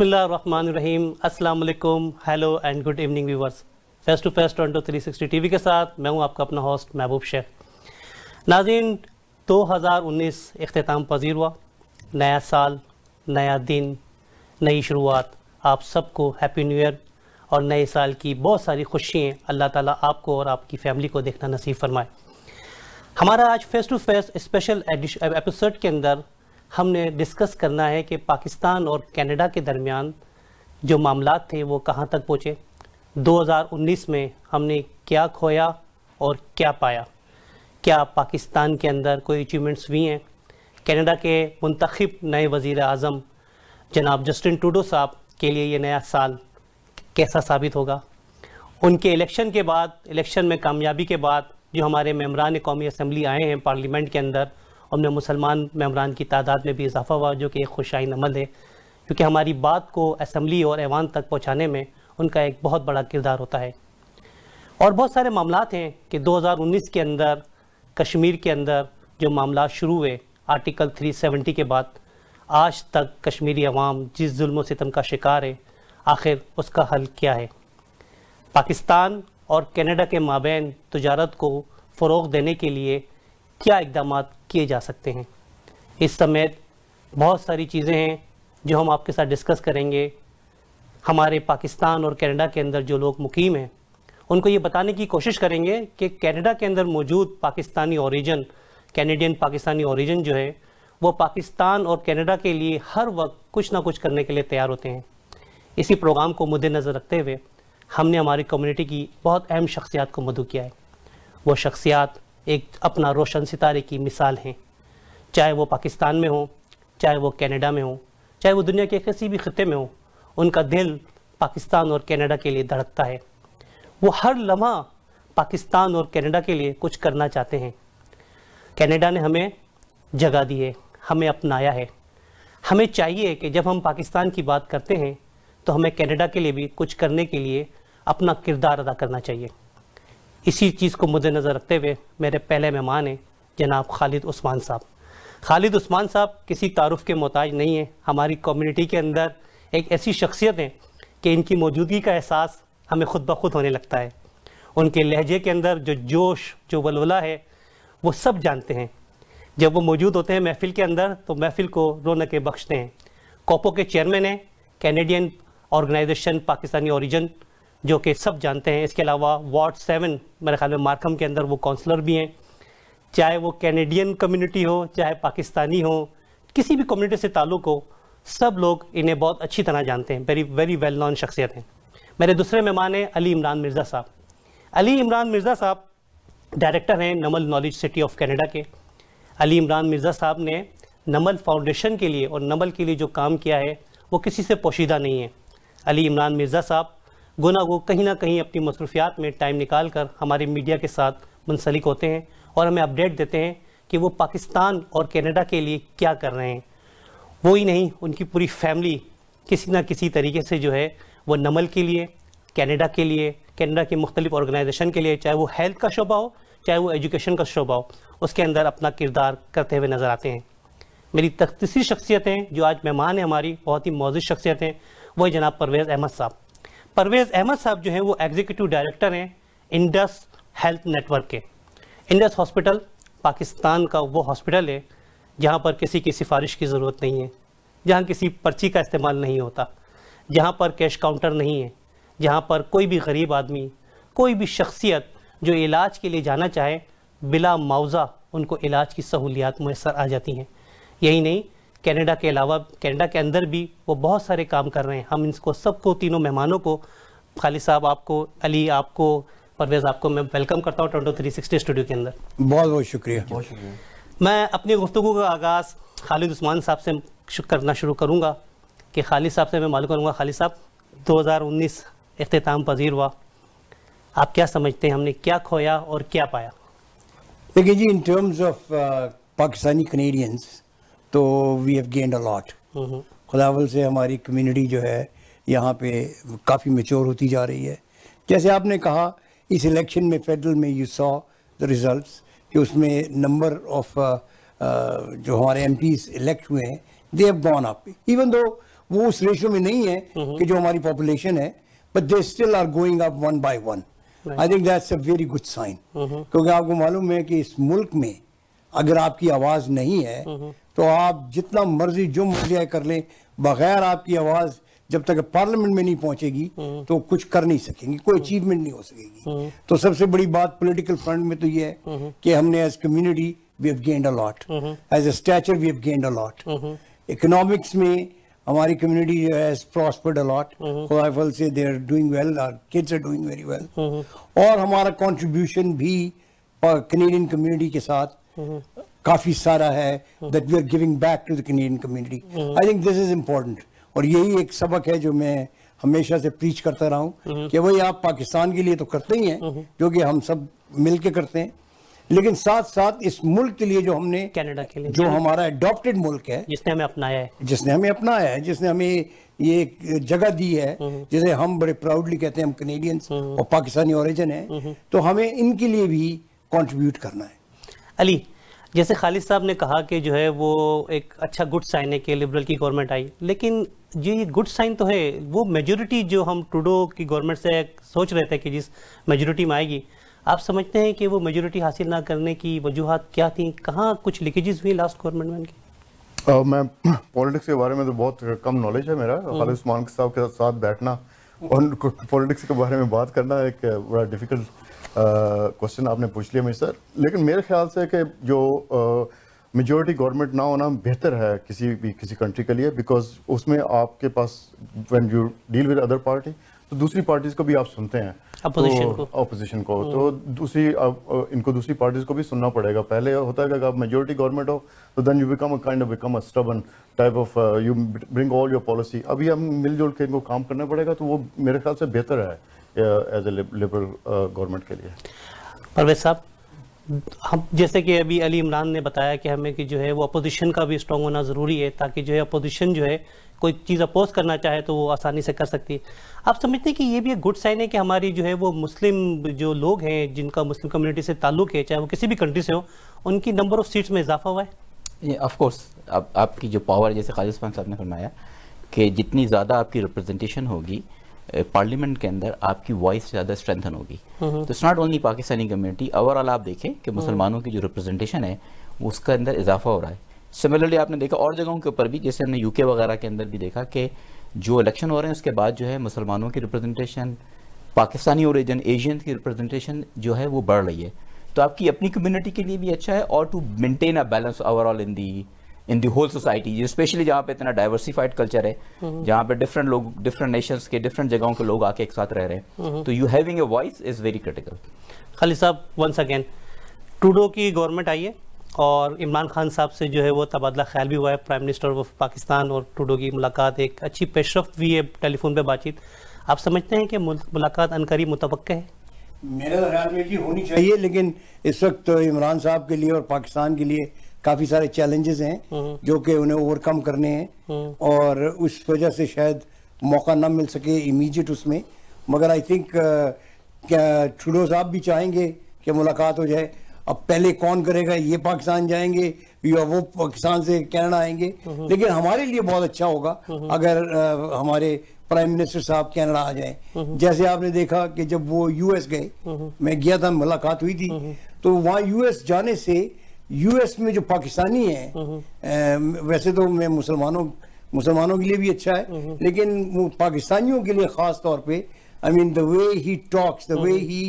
बसमीम अल्लाम hello and good evening viewers face to face Toronto 360 TV के साथ मैं हूं आपका अपना होस्ट महबूब शेख नाजीन 2019 अख्ताम पजीर हुआ नया साल नया दिन नई शुरुआत आप सबको हैप्पी न्यू ईयर और नए साल की बहुत सारी खुशियाँ अल्लाह ताला आपको और आपकी फ़ैमिली को देखना नसीब फरमाए हमारा आज face to face special episode के अंदर हमने डिस्कस करना है कि पाकिस्तान और कनाडा के दरमियान जो मामला थे वो कहाँ तक पहुँचे 2019 में हमने क्या खोया और क्या पाया क्या पाकिस्तान के अंदर कोई अचीवमेंट्स हुई हैं कनाडा के मंतखब नए वज़ी अजम जनाब जस्टिन टूडो साहब के लिए ये नया साल कैसा साबित होगा उनके इलेक्शन के बाद इलेक्शन में कामयाबी के बाद जो हमारे ममरान कौमी असम्बली आए हैं पार्लियामेंट के अंदर और मुसलमान मम्बरान की तादाद में भी इजाफा हुआ जो कि एक खुशाइन अमल है क्योंकि हमारी बात को असम्बली और ऐवान तक पहुँचाने में उनका एक बहुत बड़ा किरदार होता है और बहुत सारे मामला हैं कि उन्नीस के अंदर कश्मीर के अंदर जो मामला शुरू हुए आर्टिकल 370 के बाद आज तक कश्मीरी अवाम जिस जुल्म सितम का शिकार है आखिर उसका हल क्या है पाकिस्तान और कनाडा के माबेन तजारत को फ़रोग देने के लिए क्या इकदाम किए जा सकते हैं इस समेत बहुत सारी चीज़ें हैं जो हम आपके साथ डिस्कस करेंगे हमारे पाकिस्तान और कनाडा के अंदर जो लोग मुकीम हैं उनको ये बताने की कोशिश करेंगे कि कनाडा के अंदर मौजूद Pakistani origin Canadian Pakistani origin जो है वो पाकिस्तान और कनाडा के लिए हर वक्त कुछ ना कुछ करने के लिए तैयार होते हैं इसी प्रोग्राम को मद्देनज़र रखते हुए हमने हमारी कम्युनिटी की बहुत अहम शख्सियात को मदू किया है वो शख्सियात एक अपना रोशन सितारे की मिसाल हैं चाहे वो पाकिस्तान में हो चाहे वो कनाडा में हो चाहे वो दुनिया के किसी भी खत्े में हो उनका दिल पाकिस्तान और कनाडा के लिए धड़कता है वो हर लम्हा पाकिस्तान और कनाडा के लिए कुछ करना चाहते हैं कनाडा ने हमें जगह दी है हमें अपनाया है हमें चाहिए कि जब हम पाकिस्तान की बात करते हैं तो हमें कनाडा के लिए भी कुछ करने के लिए अपना किरदार अदा करना चाहिए इसी चीज़ को नज़र रखते हुए मेरे पहले मेहमान हैं जनाब खालिद उस्मान साहब खालिद उस्मान साहब किसी तारफ़ के मोहताज नहीं हैं हमारी कम्युनिटी के अंदर एक ऐसी शख्सियत हैं कि इनकी मौजूदगी का एहसास हमें खुद ब खुद होने लगता है उनके लहजे के अंदर जो जोश जो वलवला है वो सब जानते हैं जब वो मौजूद होते हैं महफिल के अंदर तो महफिल को रौनकें बख्शते हैं कोपो के चेयरमैन हैं कैनेडियन ऑर्गेनाइजेशन पाकिस्तानी औरिजन जो कि सब जानते हैं इसके अलावा वार्ड सेवन मेरे ख्याल में मार्कम के अंदर वो काउंसलर भी हैं चाहे वो कैनेडियन कम्युनिटी हो चाहे पाकिस्तानी हो किसी भी कम्युनिटी से ताल्लुक हो सब लोग इन्हें बहुत अच्छी तरह जानते हैं वेरी वेरी वेल नॉन शख्सियत हैं मेरे दूसरे मेहमान हैं अली इमरान मिर्ज़ा साहब अली इमरान मिर्ज़ा साहब डायरेक्टर हैं Namal knowledge city of Canada के अली इमरान मिर्ज़ा साहब ने नमल फाउंडेशन के लिए और नमल के लिए जो काम किया है वो किसी से पोशीदा नहीं है अली इमरान मिर्ज़ा साहब गुना वो कहीं ना कहीं अपनी मसरूफियात में टाइम निकाल कर हमारे मीडिया के साथ मुंसलिक होते हैं और हमें अपडेट देते हैं कि वो पाकिस्तान और कैनेडा के लिए क्या कर रहे हैं वो ही नहीं उनकी पूरी फैमिली किसी ना किसी तरीके से जो है वो नमल के लिए कैनेडा के लिए कैनेडा के मुख्तलिफ ऑर्गेनाइजेशन के लिए चाहे वो हेल्थ का शोबा हो चाहे वो एजुकेशन का शोबा हो उसके अंदर अपना किरदार करते हुए नज़र आते हैं मेरी तख्तीसी शख्सियतें जो आज मेहमान हैं हमारी बहुत ही मौजूद शख्सियत हैं वही जनाब परवेज़ अहमद साहब परवेज़ अहमद साहब जो हैं वो एग्जीक्यूटिव डायरेक्टर हैं इंडस हेल्थ नेटवर्क के इंडस हॉस्पिटल पाकिस्तान का वो हॉस्पिटल है जहाँ पर किसी की सिफारिश की ज़रूरत नहीं है जहाँ किसी पर्ची का इस्तेमाल नहीं होता जहाँ पर कैश काउंटर नहीं है जहाँ पर कोई भी गरीब आदमी कोई भी शख्सियत जो इलाज के लिए जाना चाहे बिला मुआवजा उनको इलाज की सहूलियात मैसर आ जाती हैं यही नहीं कनाडा के अलावा कनाडा के अंदर भी वो बहुत सारे काम कर रहे हैं हम इनको सबको तीनों मेहमानों को खालिद साहब आपको अली आपको परवेज़ आपको मैं वेलकम करता हूँ टोटो थ्री सिक्सटी स्टूडियो के अंदर बहुत बहुत शुक्रिया बहुत शुक्रिया मैं अपनी गुफ्तु का आगाज़ खालिद उस्मान साहब से करना शुरू करूँगा कि खालिद साहब से मैं मालूम करूँगा खालिद साहब 2019 अख्ताम पजीर हुआ आप क्या समझते हैं हमने क्या खोया और क्या पाया देखिए जी in terms of Pakistani Canadians तो we have gained a lot खुदावल से हमारी कम्युनिटी जो है यहाँ पे काफ़ी मेच्योर होती जा रही है जैसे आपने कहा इस इलेक्शन में फेडरल में यू सॉ द रिज़ल्ट कि उसमें नंबर ऑफ uh, uh, जो हमारे एम इलेक्ट हुए हैं they have gone up even though वो उस रेशो में नहीं है कि जो हमारी पॉपुलेशन है but they still are going up one by one I think that's a very good sign क्योंकि आपको मालूम है कि इस मुल्क में अगर आपकी आवाज़ नहीं है तो आप जितना मर्जी जो मर्जी कर लें बगैर आपकी आवाज़ जब तक पार्लियामेंट में नहीं पहुंचेगी हम्म। तो कुछ कर नहीं सकेंगे कोई अचीवमेंट नहीं हो सकेगी हम्म। तो सबसे बड़ी बात पॉलिटिकल फ्रंट में तो ये है हम्म। कि हमने as community we have gained a lot as a stature we have gained a lot economics में हमारी कम्युनिटी जो है प्रॉस्पर्ड अलॉट खुदाफल से they are doing well our kids are doing very well और हमारा कॉन्ट्रीब्यूशन भी कनेडियन uh, कम्युनिटी के साथ काफ़ी सारा है that we are giving back to the Canadian community I think this is important और यही एक सबक है जो मैं हमेशा से प्रीच करता रहा हूँ mm-hmm. कि भाई आप पाकिस्तान के लिए तो करते ही हैं mm-hmm. जो कि हम सब मिल के करते हैं लेकिन साथ साथ इस मुल्क के लिए जो हमने कनाडा के लिए जो हमारा एडॉप्टेड मुल्क है जिसने हमें अपनाया है जिसने हमें अपनाया है जिसने हमें ये जगह दी है mm-hmm. जिसे हम बड़े प्राउडली कहते हैं हम कनेडियंस और पाकिस्तानी ओरिजिन है तो हमें इनके लिए भी कॉन्ट्रीब्यूट करना है अली जैसे खालिद साहब ने कहा कि जो है वो एक अच्छा गुड साइन है कि लिबरल की गवर्नमेंट आई लेकिन जो ये गुड साइन तो है वो मेजोरिटी जो हम टूडो की गवर्नमेंट से सोच रहे थे कि जिस मेजोरिटी में आएगी आप समझते हैं कि वो मेजोरिटी हासिल ना करने की वजूहत क्या थी कहाँ कुछ लीकेजेस हुई लास्ट गवर्नमेंट में उनकी Uh, मैं पॉलिटिक्स के बारे में तो बहुत कम नॉलेज है मेरा हम्म। खालिद उस्मान साहब के साथ बैठना और पॉलिटिक्स के बारे में बात करना एक बड़ा डिफिकल्ट क्वेश्चन आपने पूछ लिया मेरे सर लेकिन मेरे ख्याल से कि जो मेजोरिटी गवर्नमेंट ना होना बेहतर है किसी भी किसी कंट्री के लिए बिकॉज उसमें आपके पास when you deal with other party तो दूसरी पार्टीज को भी आप सुनते हैं अपोजिशन तो, को को हम्म। तो दूसरी आप, इनको दूसरी पार्टीज को भी सुनना पड़ेगा पहले होता है कि अगर आप मेजोरिटी गवर्नमेंट हो तो then you become a kind of become a stubborn type of you bring all your policy अभी हम मिलजुल के इनको काम करना पड़ेगा तो वो मेरे ख्याल से बेहतर है एज ए लिबरल गवर्नमेंट के लिए परवेज साहब हम जैसे कि अभी अली इमरान ने बताया कि हमें कि जो है वो अपोजिशन का भी स्ट्रॉन्ग होना ज़रूरी है ताकि जो है अपोजिशन जो है कोई चीज़ अपोज करना चाहे तो वो आसानी से कर सकती है आप समझते हैं कि ये भी एक गुड साइन है कि हमारी जो है वो मुस्लिम जो लोग हैं जिनका मुस्लिम कम्युनिटी से ताल्लुक है चाहे वो किसी भी कंट्री से हो उनकी नंबर ऑफ़ सीट्स में इजाफा हुआ है ऑफकोर्स आप, आपकी जो पावर जैसे खालिस्तान खान साहब ने फरमाया कि जितनी ज़्यादा आपकी रिप्रेजेंटेशन होगी पार्लियामेंट के अंदर आपकी वॉइस ज़्यादा स्ट्रेंथन होगी हम्म। तो it's not only Pakistani community overall आप देखें कि हम्म। मुसलमानों की जो रिप्रेजेंटेशन है उसका अंदर इजाफा हो रहा है सिमिलरली आपने देखा और जगहों के ऊपर भी जैसे हमने यूके वगैरह के अंदर भी देखा कि जो इलेक्शन हो रहे हैं उसके बाद जो है मुसलमानों की रिप्रेजेंटेशन पाकिस्तानी और एशियन की रिप्रेजेंटेशन जो है वो बढ़ रही है तो आपकी अपनी कम्युनिटी के लिए भी अच्छा है और to maintain a balance overall in the in the whole society specially जहाँ पे इतना डाइवर्सिफाइड कल्चर है हम्म। जहाँ पे डिफरेंट लोग डिफरेंट नेशंस के डिफरेंट जगहों के लोग आके एक साथ रह रहे हैं हम्म। तो you having a voice is very critical खाली साहब वंस अगेन टूडो की गवर्नमेंट आई है और इमरान खान साहब से जो है वो तबादला ख्याल भी हुआ है प्राइम मिनिस्टर ऑफ पाकिस्तान और टूडो की मुलाकात एक अच्छी पेशरफ भी है टेलीफोन पर बातचीत आप समझते हैं कि मुलाकात अनकरी मुतव है मेरे ख्याल में जी होनी चाहिए लेकिन इस वक्त तो इमरान साहब के लिए और पाकिस्तान के लिए काफी सारे चैलेंजेस हैं हम्म। जो कि उन्हें ओवरकम करने हैं हम्म। और उस वजह से शायद मौका ना मिल सके इमीडिएट उसमें मगर आई थिंक ट्रूडो साहब भी चाहेंगे कि मुलाकात हो जाए अब पहले कौन करेगा ये पाकिस्तान जाएंगे या वो पाकिस्तान से कनाडा आएंगे हम्म। लेकिन हमारे लिए बहुत अच्छा होगा अगर आ, uh, हमारे प्राइम मिनिस्टर साहब कनाडा आ जाएं जैसे आपने देखा कि जब वो यूएस गए मैं गया था मुलाकात हुई थी तो वहाँ यूएस जाने से यूएस में जो पाकिस्तानी है हम्म। वैसे तो मैं मुसलमानों मुसलमानों के लिए भी अच्छा है हम्म। लेकिन पाकिस्तानियों के लिए खास तौर पे I mean the way he talks the way he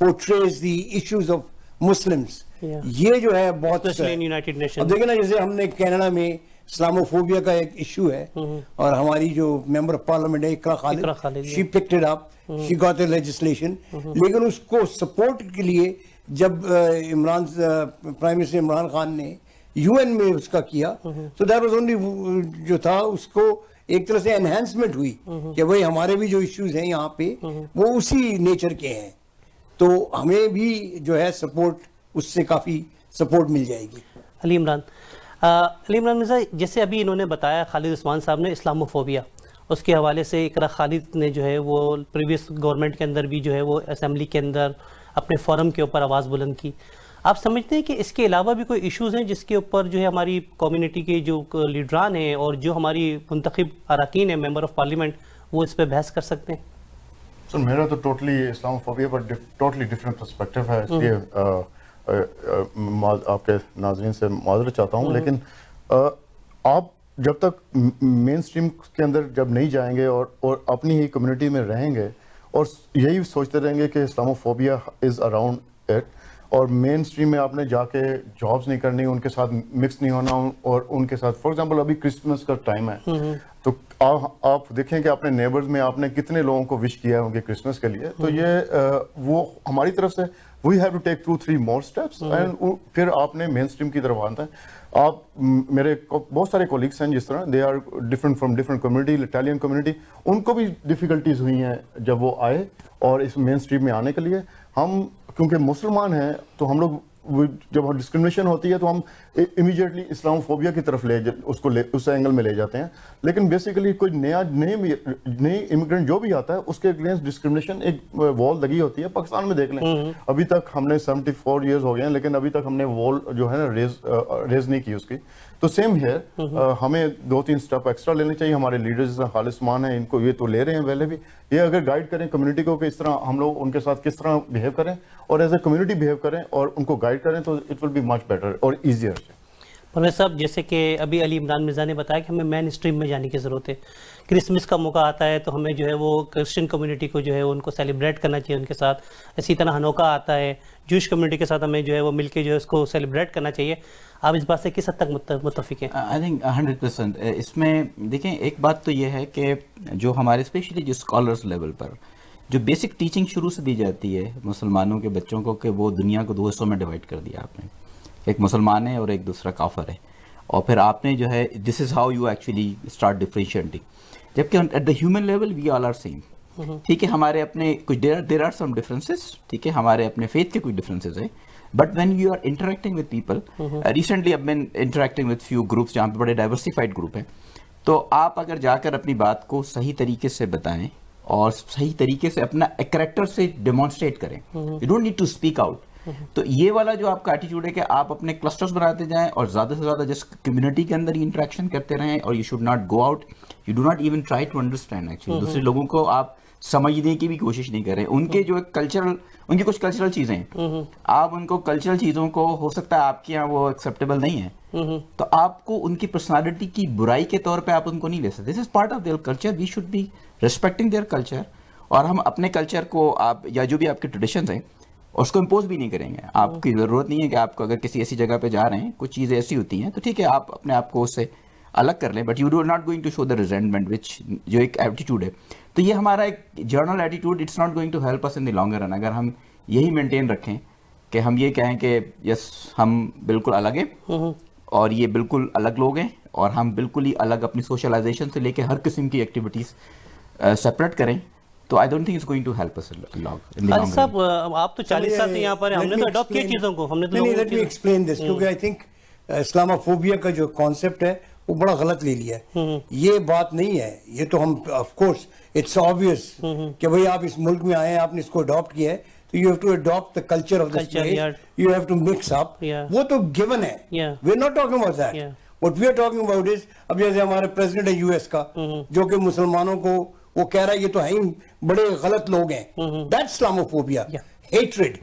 portrays the issues of Muslims ये जो है बहुत यूनाइटेड अच्छा नेशन देखिए ना जैसे हमने कनाडा में इस्लामोफोबिया का एक इशू है हम्म। और हमारी जो मेंबर ऑफ पार्लियामेंट है Iqra Khalid she picked up she got a legislation लेकिन उसको सपोर्ट के लिए जब इमरान प्राइम मिनिस्टर इमरान खान ने यूएन में उसका किया तो दैट वाज ओनली जो था उसको एक तरह से एनहेंसमेंट हुई कि भाई हमारे भी जो इश्यूज हैं यहाँ पे वो उसी नेचर के हैं तो हमें भी जो है सपोर्ट उससे काफ़ी सपोर्ट मिल जाएगी अली इमरान अली इमरान मिर्जा जैसे अभी इन्होंने बताया खालिद उस्मान साहब ने इस्लामोफोबिया उसके हवाले से इकरा खालिद ने जो है वो प्रीवियस गवर्नमेंट के अंदर भी जो है वो असम्बली के अंदर अपने फोरम के ऊपर आवाज़ बुलंद की आप समझते हैं कि इसके अलावा भी कोई इश्यूज़ हैं जिसके ऊपर जो है हमारी कम्युनिटी के जो लीडरान हैं और जो हमारी मंतखब अरकान हैं मेम्बर ऑफ पार्लियामेंट वो इस पर बहस कर सकते हैं सर मेरा तो टोटली इस्लाम फोबिया पर टोटली डिफरेंट परस्पेक्टिव है हम्म। इसलिए आपके नाजरन से माजरत चाहता हूँ हम्म। लेकिन आ, आप जब तक मेन स्ट्रीम के अंदर जब नहीं जाएंगे और और अपनी ही कम्युनिटी में रहेंगे और यही सोचते रहेंगे कि इस्लामोफोबिया इज़ अराउंड इट और मेन स्ट्रीम में आपने जाके जॉब्स नहीं करनी उनके साथ मिक्स नहीं होना और उनके साथ फॉर एग्जांपल अभी क्रिसमस का टाइम है हम्म, हम्म। तो आ, आप देखें कि अपने नेबर्स में आपने कितने लोगों को विश किया है उनके क्रिसमस के लिए तो हम्म। ये आ, वो हमारी तरफ से we have to take two three more steps and फिर आपने मेन स्ट्रीम की तरफ आना है आप मेरे बहुत सारे कोलिग्स हैं जिस तरह they are different from different community Italian community उनको भी डिफ़िकल्टीज हुई हैं जब वो आए और इस मेन स्ट्रीम में आने के लिए हम क्योंकि मुसलमान हैं तो हम लोग जब डिस्क्रिमिनेशन होती है तो हम इमीजिएटली इस्लामोफोबिया की तरफ ले उसको ले उस एंगल में ले जाते हैं लेकिन बेसिकली कोई नया नए नई इमिग्रेंट जो भी आता है उसके अगेंस्ट डिस्क्रिमिनेशन एक वॉल लगी होती है पाकिस्तान में देख लें हम्म, हम्म। अभी तक हमने 74 फोर ईयर्स हो गए हैं लेकिन अभी तक हमने वॉल जो है ना रेज रेज नहीं की उसकी तो सेम हम्म, है हमें दो तीन स्टेप एक्स्ट्रा लेने चाहिए हमारे लीडर्स जैसे खालिद मान है इनको ये तो ले रहे हैं पहले भी ये अगर गाइड करें कम्युनिटी को कि इस तरह हम लोग उनके साथ किस तरह बिहेव करें और एज ए कम्युनिटी बिहेव करें और उनको गाइड करें तो it will be much better और ईजियर परवेज साहब जैसे कि अभी अली इमरान मिर्ज़ा ने बताया कि हमें मेन स्ट्रीम में जाने की ज़रूरत है क्रिसमस का मौका आता है तो हमें जो है वो क्रिश्चियन कम्युनिटी को जो है उनको सेलिब्रेट करना चाहिए उनके साथ इसी तरह हनोका आता है जूश कम्युनिटी के साथ हमें जो है वो मिलके जो है उसको सेलिब्रेट करना चाहिए आप इस बात से किस हद तक मुतफ़ हैं आई थिंक हंड्रेड परसेंट इसमें देखें एक बात तो ये है कि जो हमारे स्पेशली जो स्कॉलर्स लेवल पर जो बेसिक टीचिंग शुरू से दी जाती है मुसलमानों के बच्चों को कि वो दुनिया को दो हिस्सों में डिवाइड कर दिया आपने एक मुसलमान है और एक दूसरा काफर है और फिर आपने जो है this is how you actually start differentiating जबकि at the human level we all are same ठीक है हमारे अपने कुछ देर देर आर सम डिफरेंसेस ठीक है हमारे अपने फेथ के कुछ डिफरेंसेस है but when you are interacting with people recently अब मैं इंटरेक्टिंग विद फ्यू ग्रुप्स जहाँ पे बड़े डाइवर्सिफाइड ग्रुप हैं तो आप अगर जाकर अपनी बात को सही तरीके से बताएं और सही तरीके से अपना करेक्टर से डेमोन्स्ट्रेट करें you don't need to speak out तो ये वाला जो आपका एटीट्यूड है कि आप अपने क्लस्टर्स बनाते जाएं और ज़्यादा से ज़्यादा जस्ट कम्युनिटी के अंदर इंट्रैक्शन करते रहें और you should not go out you do not even try to understand actually दूसरे हम्म। लोगों को आप समझने की भी कोशिश नहीं कर रहे उनके हम्म। जो कल्चरल उनकी कुछ कल्चरल चीज़ें हम्म, आप उनको कल्चरल चीज़ों को हो सकता है आपके यहाँ वो एक्सेप्टेबल नहीं है तो आपको उनकी पर्सनालिटी की बुराई के तौर पे आप उनको नहीं ले सकते this is part of their culture we should be respecting their culture और हम अपने कल्चर को आप या जो भी आपके ट्रेडिशन हैं और उसको इम्पोज भी नहीं करेंगे आपकी ज़रूरत नहीं है कि आपको अगर किसी ऐसी जगह पे जा रहे हैं कुछ चीज़ें ऐसी होती हैं तो ठीक है आप अपने आप को उससे अलग कर लें but you do not going to show the resentment which जो एक एटीट्यूड है तो ये हमारा एक general attitude it's not going to help us in the longer run अगर हम यही मेंटेन रखें कि हम ये कहें कि यस हम बिल्कुल अलग हैं हम्म, हम्म। और ये बिल्कुल अलग लोग हैं और हम बिल्कुल ही अलग अपनी सोशलाइजेशन से लेके हर किस्म की एक्टिविटीज़ सेपरेट करें तो I don't think it's going to help us long Ali sahab आप तो 40 साल से यहां पर हैं हमने तो अडॉप्ट किए चीजों को हमने तो लेट मी एक्सप्लेन दिस क्योंकि आई थिंक इस्लामोफोबिया का जो कांसेप्ट है वो बड़ा गलत ले लिया है हम्म। ये बात नहीं है ये तो हम ऑफ कोर्स इट्स ऑब्वियस कि भाई आप इस मुल्क में आए हैं आपने इसको अडॉप्ट किया है तो you have to adopt the culture of this place you have to mix up वो तो गिवन है we are not talking about that what we are talking about is अब जैसे हमारे प्रेसिडेंट है यूएस का हम्म। जो कि मुसलमानों को वो कह रहा है ये तो है ही बड़े गलत लोग हैं that Islamophobia hatred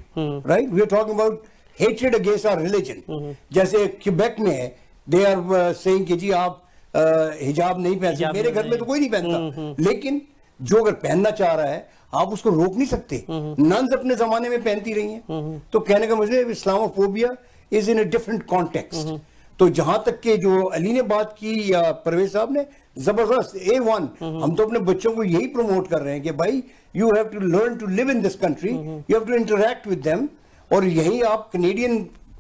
right we are talking about hatred against our religion जैसे क्यूबेक में है दे आर सेइंग कि जी आप हिजाब uh, नहीं पहन सकते मेरे घर में तो कोई नहीं पहनता हम्म, हम्म। लेकिन जो अगर पहनना चाह रहा है आप उसको रोक नहीं सकते नंस हम्म, अपने जमाने में पहनती रही हैं तो कहने का मुझे Islamophobia is in a different context तो जहां तक के जो अली ने बात की या परवेज साहब ने जबरदस्त ए वन हम्म। हम तो अपने बच्चों को यही प्रमोट कर रहे हैं कि भाई you have to learn to live in this country you have to interact with them और यही आप कनेडियन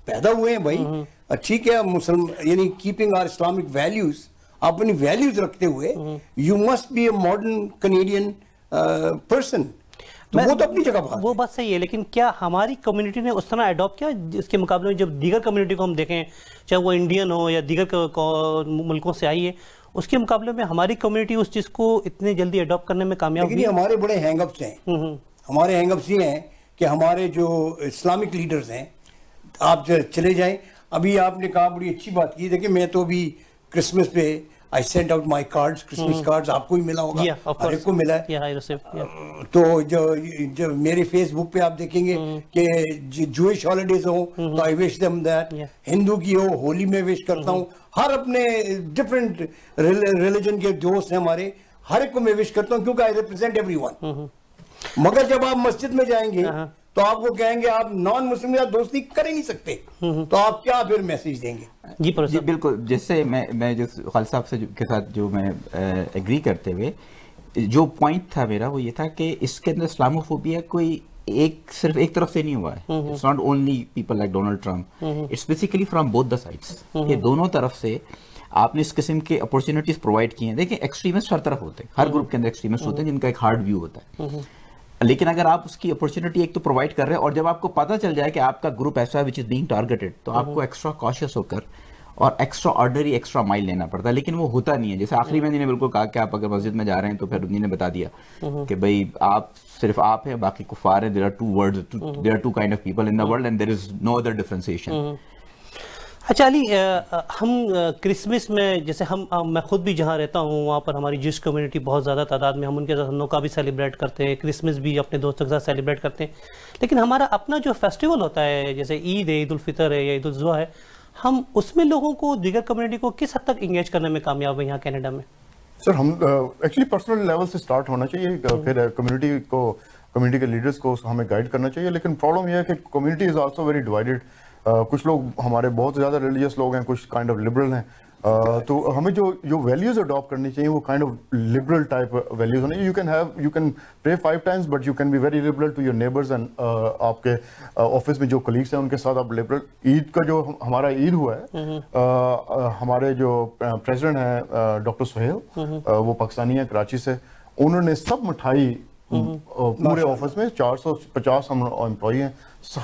पैदा हुए हैं भाई हम्म। ठीक है मुसलमान यानी कीपिंग आर इस्लामिक वैल्यूज अपनी वैल्यूज रखते हुए you must be a modern Canadian person तो वो तो अपनी जगह वो बात सही है लेकिन क्या हमारी कम्युनिटी ने उस तरह अडॉप्ट किया इसके मुकाबले में जब दीगर कम्युनिटी को हम देखें चाहे वो इंडियन हो या दीगर मुल्कों से आई है उसके मुकाबले में हमारी कम्युनिटी उस चीज़ को इतने जल्दी अडॉप्ट करने में कामयाब लेकिन हमारे बड़े हैंगअप्स हैं हम्म, हम्म। हमारे हैंगअप्स ये हैं कि हमारे जो इस्लामिक लीडर्स हैं आप चले जाएं अभी आपने कहा बड़ी अच्छी बात की देखिए मैं तो अभी क्रिसमस पे I send out my card Christmas card आपको ही मिला होगा yeah, हर को मिला है yeah, received, yeah. तो जो जो मेरे फेसबुक पे आप देखेंगे mm. कि जूश हॉलीडेज हो hmm. तो I wish them that Hindu की हो होली में विश करता hmm. हूँ हर अपने डिफरेंट रिलीजन के दोस्त हैं हमारे हर एक को मैं विश करता हूँ क्योंकि आई रिप्रेजेंट एवरी मगर जब आप मस्जिद में जाएंगे uh-huh. तो आप वो कहेंगे आप नॉन मुस्लिम के साथ दोस्ती कर ही नहीं सकते हम्म, हम्म। तो आप क्या फिर मैसेज देंगे जी जी बिल्कुल जैसे मैं मैं जो खाल साहब से के साथ जो मैं एग्री करते हुए जो पॉइंट था मेरा वो ये था कि इसके अंदर इस्लामोफोबिया कोई एक सिर्फ एक तरफ से नहीं हुआ है it's not only people like Donald Trump it's basically from both the sides ये दोनों तरफ से आपने इस किस्म के अपॉर्चुनिटीज प्रोवाइड किए हैं देखिए एक्सट्रीमिस्ट हर तरफ होते हैं हर ग्रुप हम्म, के अंदर एक्सट्रीमिस्ट होते हैं जिनका एक हार्ड व्यू होता है लेकिन अगर आप उसकी अपॉर्चुनिटी एक तो प्रोवाइड कर रहे हैं और जब आपको पता चल जाए कि आपका ग्रुप ऐसा है विच इज़ बीइंग टारगेटेड तो हम्म। आपको एक्स्ट्रा कॉशियस होकर और एक्स्ट्रा ऑर्डनरी एक्स्ट्रा माइल लेना पड़ता है लेकिन वो होता नहीं है जैसे आखिरी हम्म। में जिन्हें बिल्कुल कहा कि आप अगर मस्जिद में जा रहे हैं तो फिर उन्हीं ने बता दिया हम्म। कि भाई आप सिर्फ आप हैं बाकी कुफार हैं there are two word there are two kind of people in the world and there is no other differentiation अच्छा अली हम क्रिसमस में जैसे हम आ, मैं ख़ुद भी जहाँ रहता हूँ वहाँ पर हमारी जिस कम्युनिटी बहुत ज़्यादा तादाद में हम उनके साथ नौका भी सेलिब्रेट करते हैं क्रिसमस भी अपने दोस्तों के साथ सेलिब्रेट करते हैं लेकिन हमारा अपना जो फेस्टिवल होता है जैसे ईद है ईदालफ़ितर है या ईदालजुआ है हम उसमें लोगों को दीगर कम्युनिटी को किस हद तक इंगेज करने में कामयाब है यहाँ कैनेडा में सर हम एक्चुअली पर्सनल लेवल से स्टार्ट होना चाहिए हम्म। फिर कम्युनिटी को कम्युनिटी के लीडर्स को हमें गाइड करना चाहिए लेकिन प्रॉब्लम यह है कि community is also very divided कुछ लोग हमारे बहुत ज़्यादा रिलीजियस लोग हैं कुछ काइंड ऑफ लिबरल हैं तो हमें जो जो वैल्यूज़ अडॉप्ट करनी चाहिए वो kind of liberal type values होने you can have you can pray five times but you can be very liberal to your neighbours and आपके ऑफिस में जो कलीग्स हैं उनके साथ आप लिबरल ईद का जो हमारा ईद हुआ है हम्म। हमारे जो प्रेसिडेंट हैं डॉक्टर हम्म। सुहेल वो पाकिस्तानी है कराची से उन्होंने सब मिठाई हम्म। पूरे ऑफिस में 450 हम एम्प्लॉई हैं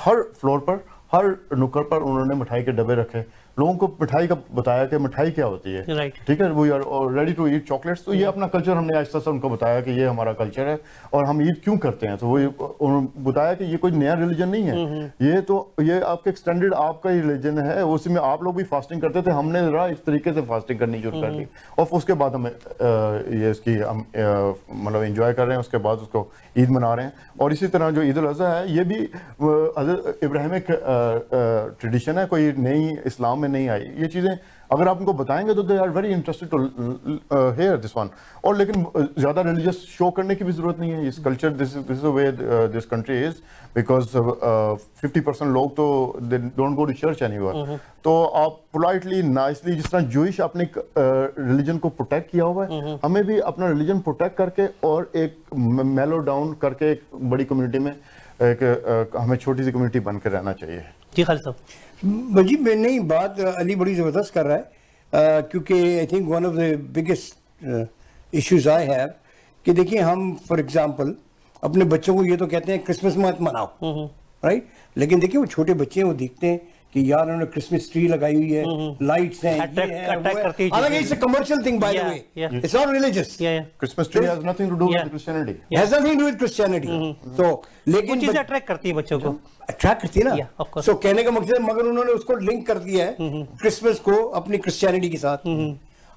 हर फ्लोर पर हर नुक्कड़ पर उन्होंने मिठाई के डब्बे रखे लोगों को मिठाई का बताया कि मिठाई क्या होती है right. ठीक है we are ready to eat chocolates तो ये अपना कल्चर हमने आहिस्ता से उनको बताया कि ये हमारा कल्चर है और हम ईद क्यों करते हैं तो वो उन्होंने बताया कि ये कोई नया रिलीजन नहीं है mm-hmm. ये तो ये आपके एक्सटेंडेड आपका ही रिलीजन है उसी में आप लोग भी फास्टिंग करते थे हमने जरा इस तरीके से फास्टिंग करनी शुरू कर ली mm-hmm. और उसके बाद हमें ये इसकी हम मतलब इंजॉय कर रहे हैं उसके बाद उसको ईद मना रहे हैं और इसी तरह जो ईद उल अजहा है ये भी इब्राहिमिक ट्रेडिशन है कोई नई इस्लाम में नहीं आई ये चीज़ें अगर आप उनको बताएंगे तो they are very interested to hear this one और लेकिन ज़्यादा रिलीजियस शो करने की भी ज़रूरत नहीं है इस culture this this is way this country is because fifty percent लोग तो they don't go to church any तो आप पोलाइटली नाइसली जिस तरह जूश आपने रिलीजन uh, को प्रोटेक्ट किया हुआ है mm-hmm. हमें भी अपना रिलीजन प्रोटेक्ट करके और एक मेलो डाउन करके एक बड़ी कम्युनिटी में एक uh, हमें छोटी सी कम्युनिटी बनकर रहना चाहिए जी खाली साहब जी में नहीं बात अली बड़ी ज़बरदस्त कर रहा है क्योंकि I think one of the biggest issues I have कि देखिए हम फॉर एग्जांपल अपने बच्चों को ये तो कहते हैं क्रिसमस मत मनाओ राइट हम्म, हम्म। लेकिन देखिए वो छोटे बच्चे हैं वो देखते हैं कि यार उन्होंने क्रिसमस ट्री लगाई हुई है लाइट्स हम्म, हम्म। हैं हालांकि it's a commercial thing by the way it's not religious Christmas tree has nothing to do with Christianity has nothing to do with Christianity so लेकिन चीज अट्रैक्ट करती है बच्चों को अट्रैक्ट करती है ना सो कहने का मकसद मगर उन्होंने उसको लिंक कर दिया है क्रिसमस mm-hmm. को अपनी क्रिश्चियनिटी के साथ mm-hmm.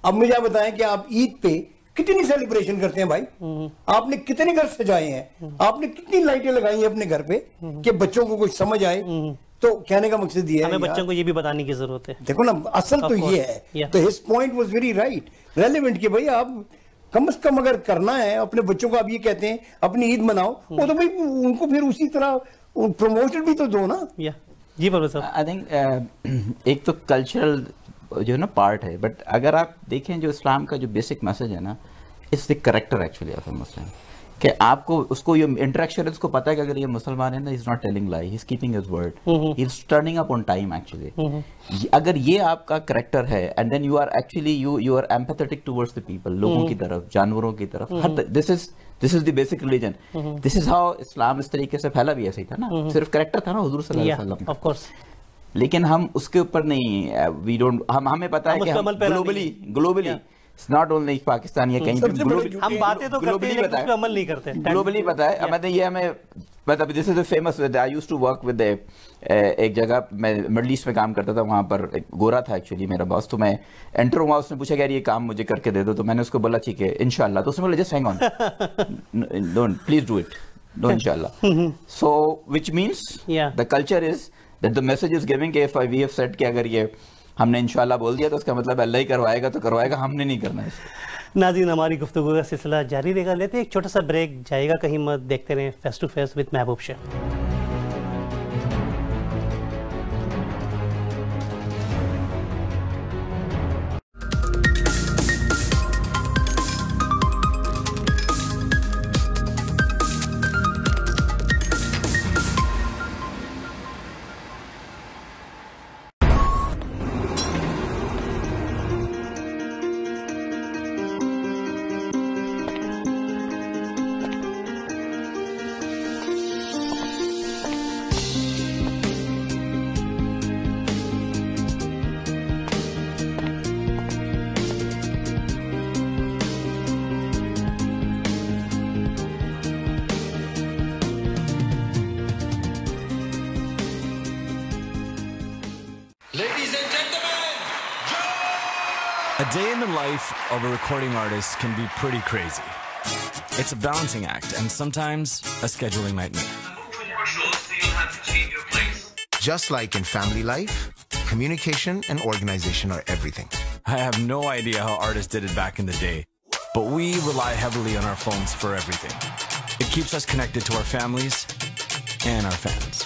अब मुझे आप बताएं कि आप ईद पे कितनी सेलिब्रेशन करते हैं भाई mm-hmm. आपने कितने घर सजाए हैं आपने कितनी लाइटें लगाई हैं अपने घर पे कि बच्चों को कुछ समझ आए तो कहने का मकसद ये हमें बच्चों को ये भी बताने की जरूरत है देखो ना असल तो ये है तो his point was very right relevant कि भाई आप कम से कम अगर करना है अपने बच्चों को आप ये कहते हैं अपनी ईद मनाओ hmm. वो तो भाई उनको फिर उसी तरह प्रमोशन भी तो दो ना जी परवेज साहब आई थिंक uh, एक तो कल्चरल जो है ना पार्ट है बट अगर आप देखें जो इस्लाम का जो बेसिक मैसेज है ना it's the character actually of a Muslim कि आपको उसको ये इंटरेक्शन उसको पता है कि अगर ये मुसलमान है ना is not telling lie is keeping is word is turning up on time actually अगर ये आपका करेक्टर है and then you are actually you you are empathetic towards the people लोगों हम्म, की हम्म। तरफ जानवरों की तरफ this is this is the basic religion this is how Islam इस तरीके से फैला भी ऐसे ही था ना हम्म, सिर्फ करेक्टर था ना हजूर सल्लल्लाहु अलैहि वसल्लम लेकिन हम उसके ऊपर नहीं वी uh, डोंट हम हमें पता है कि globally globally not only Pakistan या कहीं भी हम बातें तो करते हैं लेकिन अमल नहीं करते ग्लोबली पता है मतलब ये हमें मतलब this is famous I used to work with एक जगह मैं मिडल ईस्ट में काम करता था वहाँ पर एक गोरा था एक्चुअली मेरा बॉस तो मैं एंटर हुआ उसने पूछा यार ये काम मुझे करके दे दो तो मैंने उसको बोला ठीक है इनशाला तो उसने बोला just hang on don't please do it don't इनशाला so which means the culture is that the message is giving if I we have set कि अगर ये हमने इनशाला बोल दिया तो उसका मतलब अल्लाह ही करवाएगा तो करवाएगा हमने नहीं करना है नाजीन हमारी गुफ्तु का सिलसिला जारी रहेगा लेते एक छोटा सा ब्रेक जाएगा कहीं मत देखते रहें face to face with Mahboob Sheikh artists can be pretty crazy. It's a balancing act, and sometimes a scheduling nightmare. Just like in family life, communication and organization are everything. I have no idea how artists did it back in the day, but we rely heavily on our phones for everything. It keeps us connected to our families and our fans.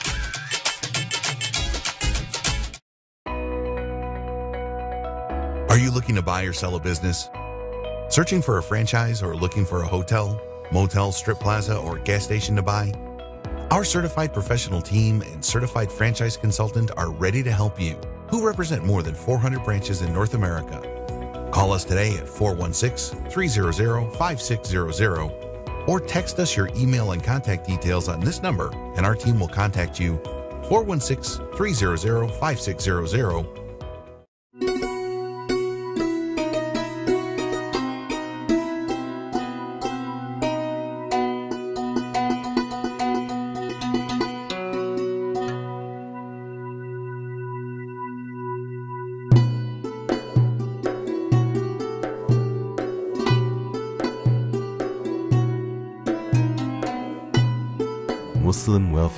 Are you looking to buy or sell a business? Searching for a franchise or looking for a hotel, motel, strip plaza, or gas station to buy? Our certified professional team and certified franchise consultant are ready to help you, who represent more than 400 branches in North America. Call us today at 416 300 5600 or text us your email and contact details on this number, and our team will contact you 416 300 5600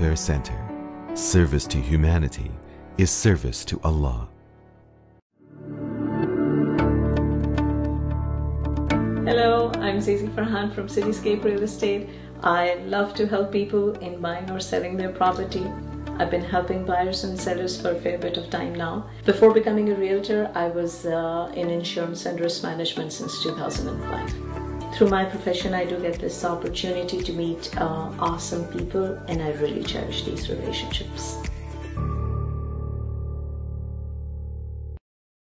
Welfare Center. Service to humanity is service to Allah. Hello, I'm Zizi Farhan from Cityscape Real Estate. I love to help people in buying or selling their property. I've been helping buyers and sellers for a fair bit of time now. Before becoming a realtor, I was uh, in insurance and risk management since 2005 through my profession, I do get this opportunity to meet uh, awesome people, and I really cherish these relationships.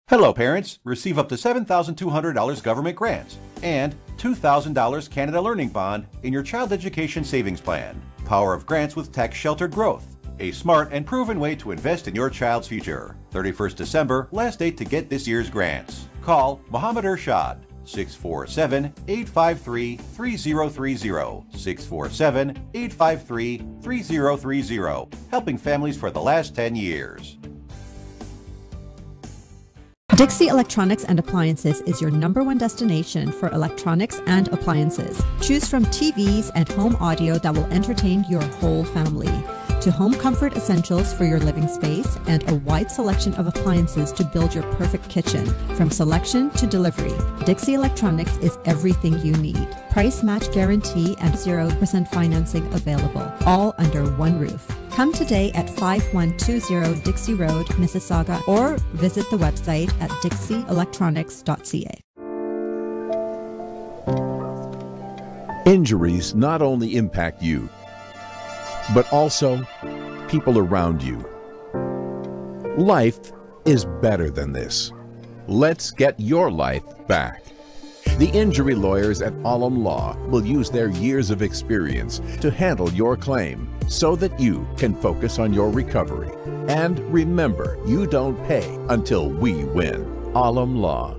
Hello, parents. Receive up to $7,200 government grants and $2,000 Canada Learning Bond in your child education savings plan. Power of grants with tax sheltered growth. A smart and proven way to invest in your child's future. 31st December, last date to get this year's grants. Call Muhammad Ershad, 647 853 3030. 647 853 3030. Helping families for the last 10 years. Dixie Electronics and Appliances is your number one destination for electronics and appliances. Choose from TVs and home audio that will entertain your whole family to home comfort essentials for your living space and a wide selection of appliances to build your perfect kitchen. From selection to delivery, Dixie Electronics is everything you need. Price match guarantee and 0% financing available, all under one roof. Come today at 5120 Dixie Road, Mississauga, or visit the website at dixieelectronics.ca. Injuries not only impact you, but also people around you. Life is better than this. Let's get your life back. The injury lawyers at Alum Law will use their years of experience to handle your claim so that you can focus on your recovery. And remember, you don't pay until we win. Alum Law.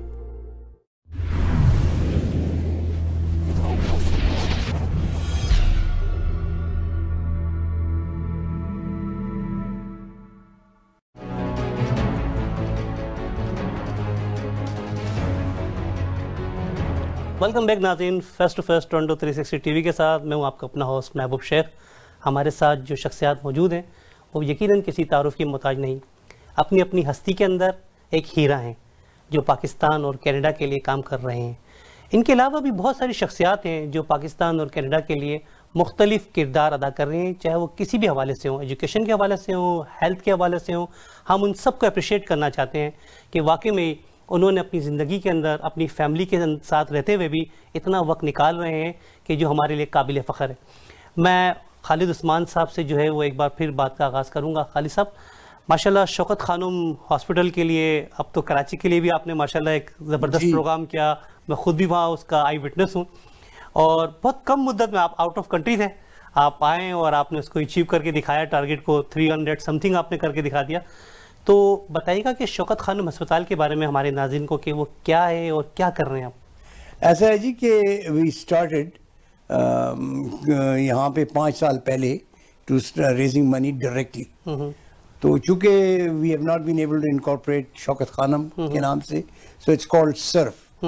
Welcome back Nazeen first to fest sixty 360 TV के साथ मैं हूं आपका अपना host महबूब शेख हमारे साथ जो शख्सियात मौजूद हैं वो यकीनन किसी तारुफ के मोहताज नहीं अपनी अपनी हस्ती के अंदर एक हीरा हैं जो पाकिस्तान और कनाडा के लिए काम कर रहे हैं इनके अलावा भी बहुत सारी शख्सियात हैं जो पाकिस्तान और कनाडा के लिए मुख्तलिफ किरदार अदा कर रहे हैं चाहे वो किसी भी हवाले से हों एजुकेशन के हवाले से हों हेल्थ के हवाले से हों हम उन सब को अप्रिशिएट करना चाहते हैं कि वाकई में उन्होंने अपनी ज़िंदगी के अंदर अपनी फैमिली के साथ रहते हुए भी इतना वक्त निकाल रहे हैं कि जो हमारे लिए काबिल फ़ख्र है मैं खालिद उस्मान साहब से जो है वो एक बार फिर बात का आगाज़ करूँगा खालिद साहब माशाल्लाह शौकत खानम हॉस्पिटल के लिए अब तो कराची के लिए भी आपने माशाल्लाह एक ज़बरदस्त प्रोग्राम किया मैं ख़ुद भी वहाँ उसका आई विटनेस हूँ और बहुत कम मुद्दत में आप आउट ऑफ कंट्री थे आप आएँ और आपने उसको अचीव करके दिखाया टारगेट को 300 समथिंग आपने करके दिखा दिया तो बताइएगा कि शौकत खानम अस्पताल के बारे में हमारे नाजिन को कि वो क्या है और क्या कर रहे हैं आप ऐसा है जी कि वी स्टार्टेड um, यहाँ पे पाँच साल पहले टू रेजिंग मनी डायरेक्टली तो चूंकि we have not been able to incorporate Shaukat Khanum के नाम से so it's called surf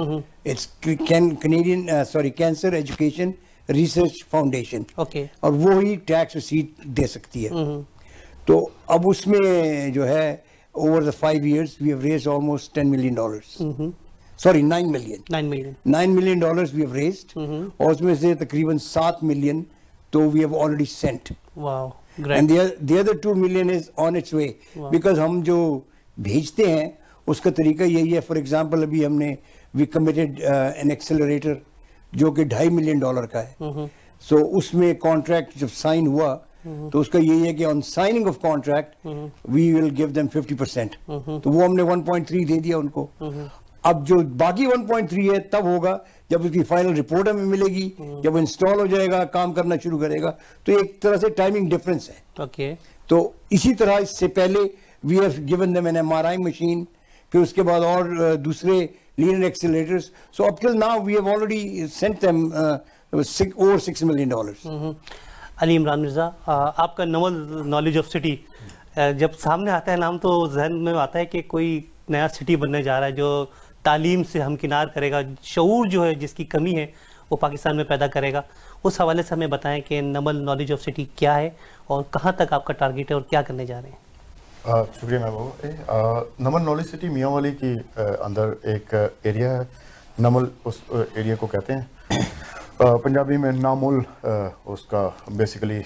it's Canadian sorry cancer education research foundation और वो ही टैक्स रिसीट दे सकती है तो अब उसमें जो है over the five years, we have raised almost $10 million. Mm -hmm. Sorry, nine million nine million nine million dollars we have raised और उसमें से तकरीबन सात मिलियन तो we have already sent and the other two million is on its way because हम जो भेजते हैं उसका तरीका यही है फॉर एग्जाम्पल अभी हमने वी कमिटेड एन एक्सेलरेटर जो कि ढाई मिलियन डॉलर का है सो mm -hmm. so, उसमें कॉन्ट्रैक्ट जब साइन हुआ हम्म। तो उसका यही है कि on signing of contract we will give them 50 percent तो वो हमने 1.3 दे दिया उनको हम्म। अब जो बाकी 1.3 है तब होगा जब उसकी फाइनल रिपोर्ट हमें मिलेगी हम्म। जब वो इंस्टॉल हो जाएगा काम करना शुरू करेगा तो एक तरह से टाइमिंग डिफरेंस है ओके okay. तो इसी तरह इससे पहले we have given them N M machine फिर उसके बाद और दूसरे लीनर एक्सीटर्स सो अब now we have already sent them over 6 million dollars mm Ali Imran Mirza आपका नवल नॉलेज ऑफ सिटी जब सामने आता है नाम तो जहन में आता है कि कोई नया सिटी बनने जा रहा है जो तालीम से हमकिनार करेगा शूर जो है जिसकी कमी है वो पाकिस्तान में पैदा करेगा उस हवाले से हमें बताएं कि नमल नॉलेज ऑफ सिटी क्या है और कहाँ तक आपका टारगेट है और क्या करने जा रहे हैं शुक्रिया महबूब नमल नॉलेज सिटी मियाँ वाली की अंदर एक एरिया है नमल उस एरिया को कहते हैं पंजाबी में ना मुल उसका बेसिकली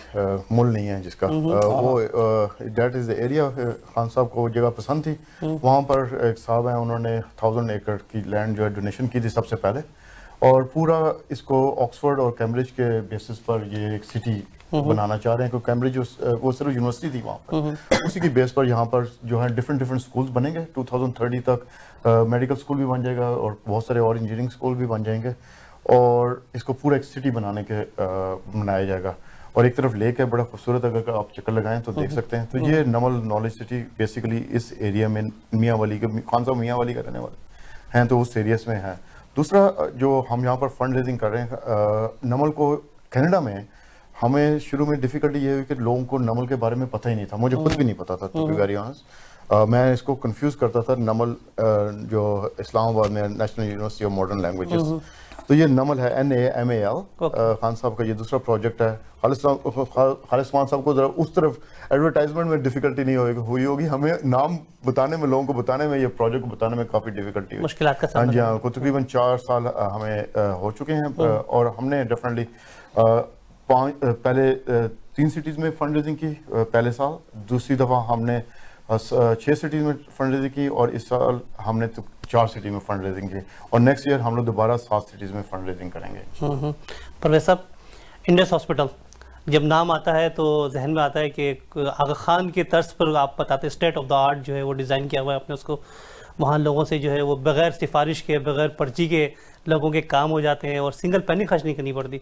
मुल नहीं है जिसका हम्म हम्म। वो that is the area Khan sahab को जगह पसंद थी हम्म। वहाँ पर एक साहब हैं उन्होंने थाउजेंड एकड़ की लैंड जो है डोनेशन की थी सबसे पहले और पूरा इसको ऑक्सफोर्ड और कैम्ब्रिज के बेसिस पर ये एक सिटी बनाना चाह रहे हैं क्योंकि कैम्ब्रिज वो सिर्फ यूनिवर्सिटी थी वहाँ पर उसी की बेस पर यहाँ पर जो है डिफरेंट डिफरेंट स्कूल्स बनेंगे टू तक मेडिकल स्कूल भी बन जाएगा और बहुत सारे और इंजीनियरिंग स्कूल भी बन जाएंगे और इसको पूरा एक सिटी बनाने के बनाया जाएगा और एक तरफ लेक है बड़ा खूबसूरत अगर आप चक्कर लगाएं तो देख हम्म। सकते हैं तो हम्म। ये नमल नॉलेज सिटी बेसिकली इस एरिया में मियाँ वाली के खान साहब मियाँ वाली का रहने वाले हैं तो उस एरिया में है दूसरा जो हम यहाँ पर फंड रेजिंग कर रहे हैं नमल को कनाडा में हमें शुरू में डिफिकल्टी ये हुई कि लोगों को नमल के बारे में पता ही नहीं था मुझे खुद भी हम्म। नहीं पता था टू बी वेरी मैं इसको कंफ्यूज करता था नमल जो इस्लामाबाद में national university of modern languages तो ये नमल है N A M A L Khan sahab का ये दूसरा प्रोजेक्ट है खालिद खान साहब को जरा उस तरफ एडवर्टाइजमेंट में डिफिकल्टी नहीं होगी हुई होगी हमें नाम बताने में लोगों को बताने में ये प्रोजेक्ट को बताने में काफ़ी डिफिकल्टी मुश्किल हाँ जी हाँ तकरीबन चार साल हमें हो चुके हैं हम्म। और हमने डेफिनेटली पहले तीन सिटीज़ में फंड रेजिंग की पहले साल दूसरी दफ़ा हमने छह सिटीज़ में फंड रेजिंग की और इस साल हमने तो चार सिटी में फंड रेजिंग की और नेक्स्ट ईयर हम लोग दोबारा सात सिटीज़ में फंड रेजिंग करेंगे हम्म, हम्म। प्रोफेसर साहब इंडस हॉस्पिटल जब नाम आता है तो जहन में आता है कि आगा खान के तर्ज पर आप बताते स्टेट ऑफ द आर्ट जो है वो डिज़ाइन किया हुआ है आपने उसको वहाँ लोगों से जो है वो बगैर सिफारिश के बगैर पर्ची के लोगों के काम हो जाते हैं और सिंगल पैनी खर्च नहीं करनी पड़ती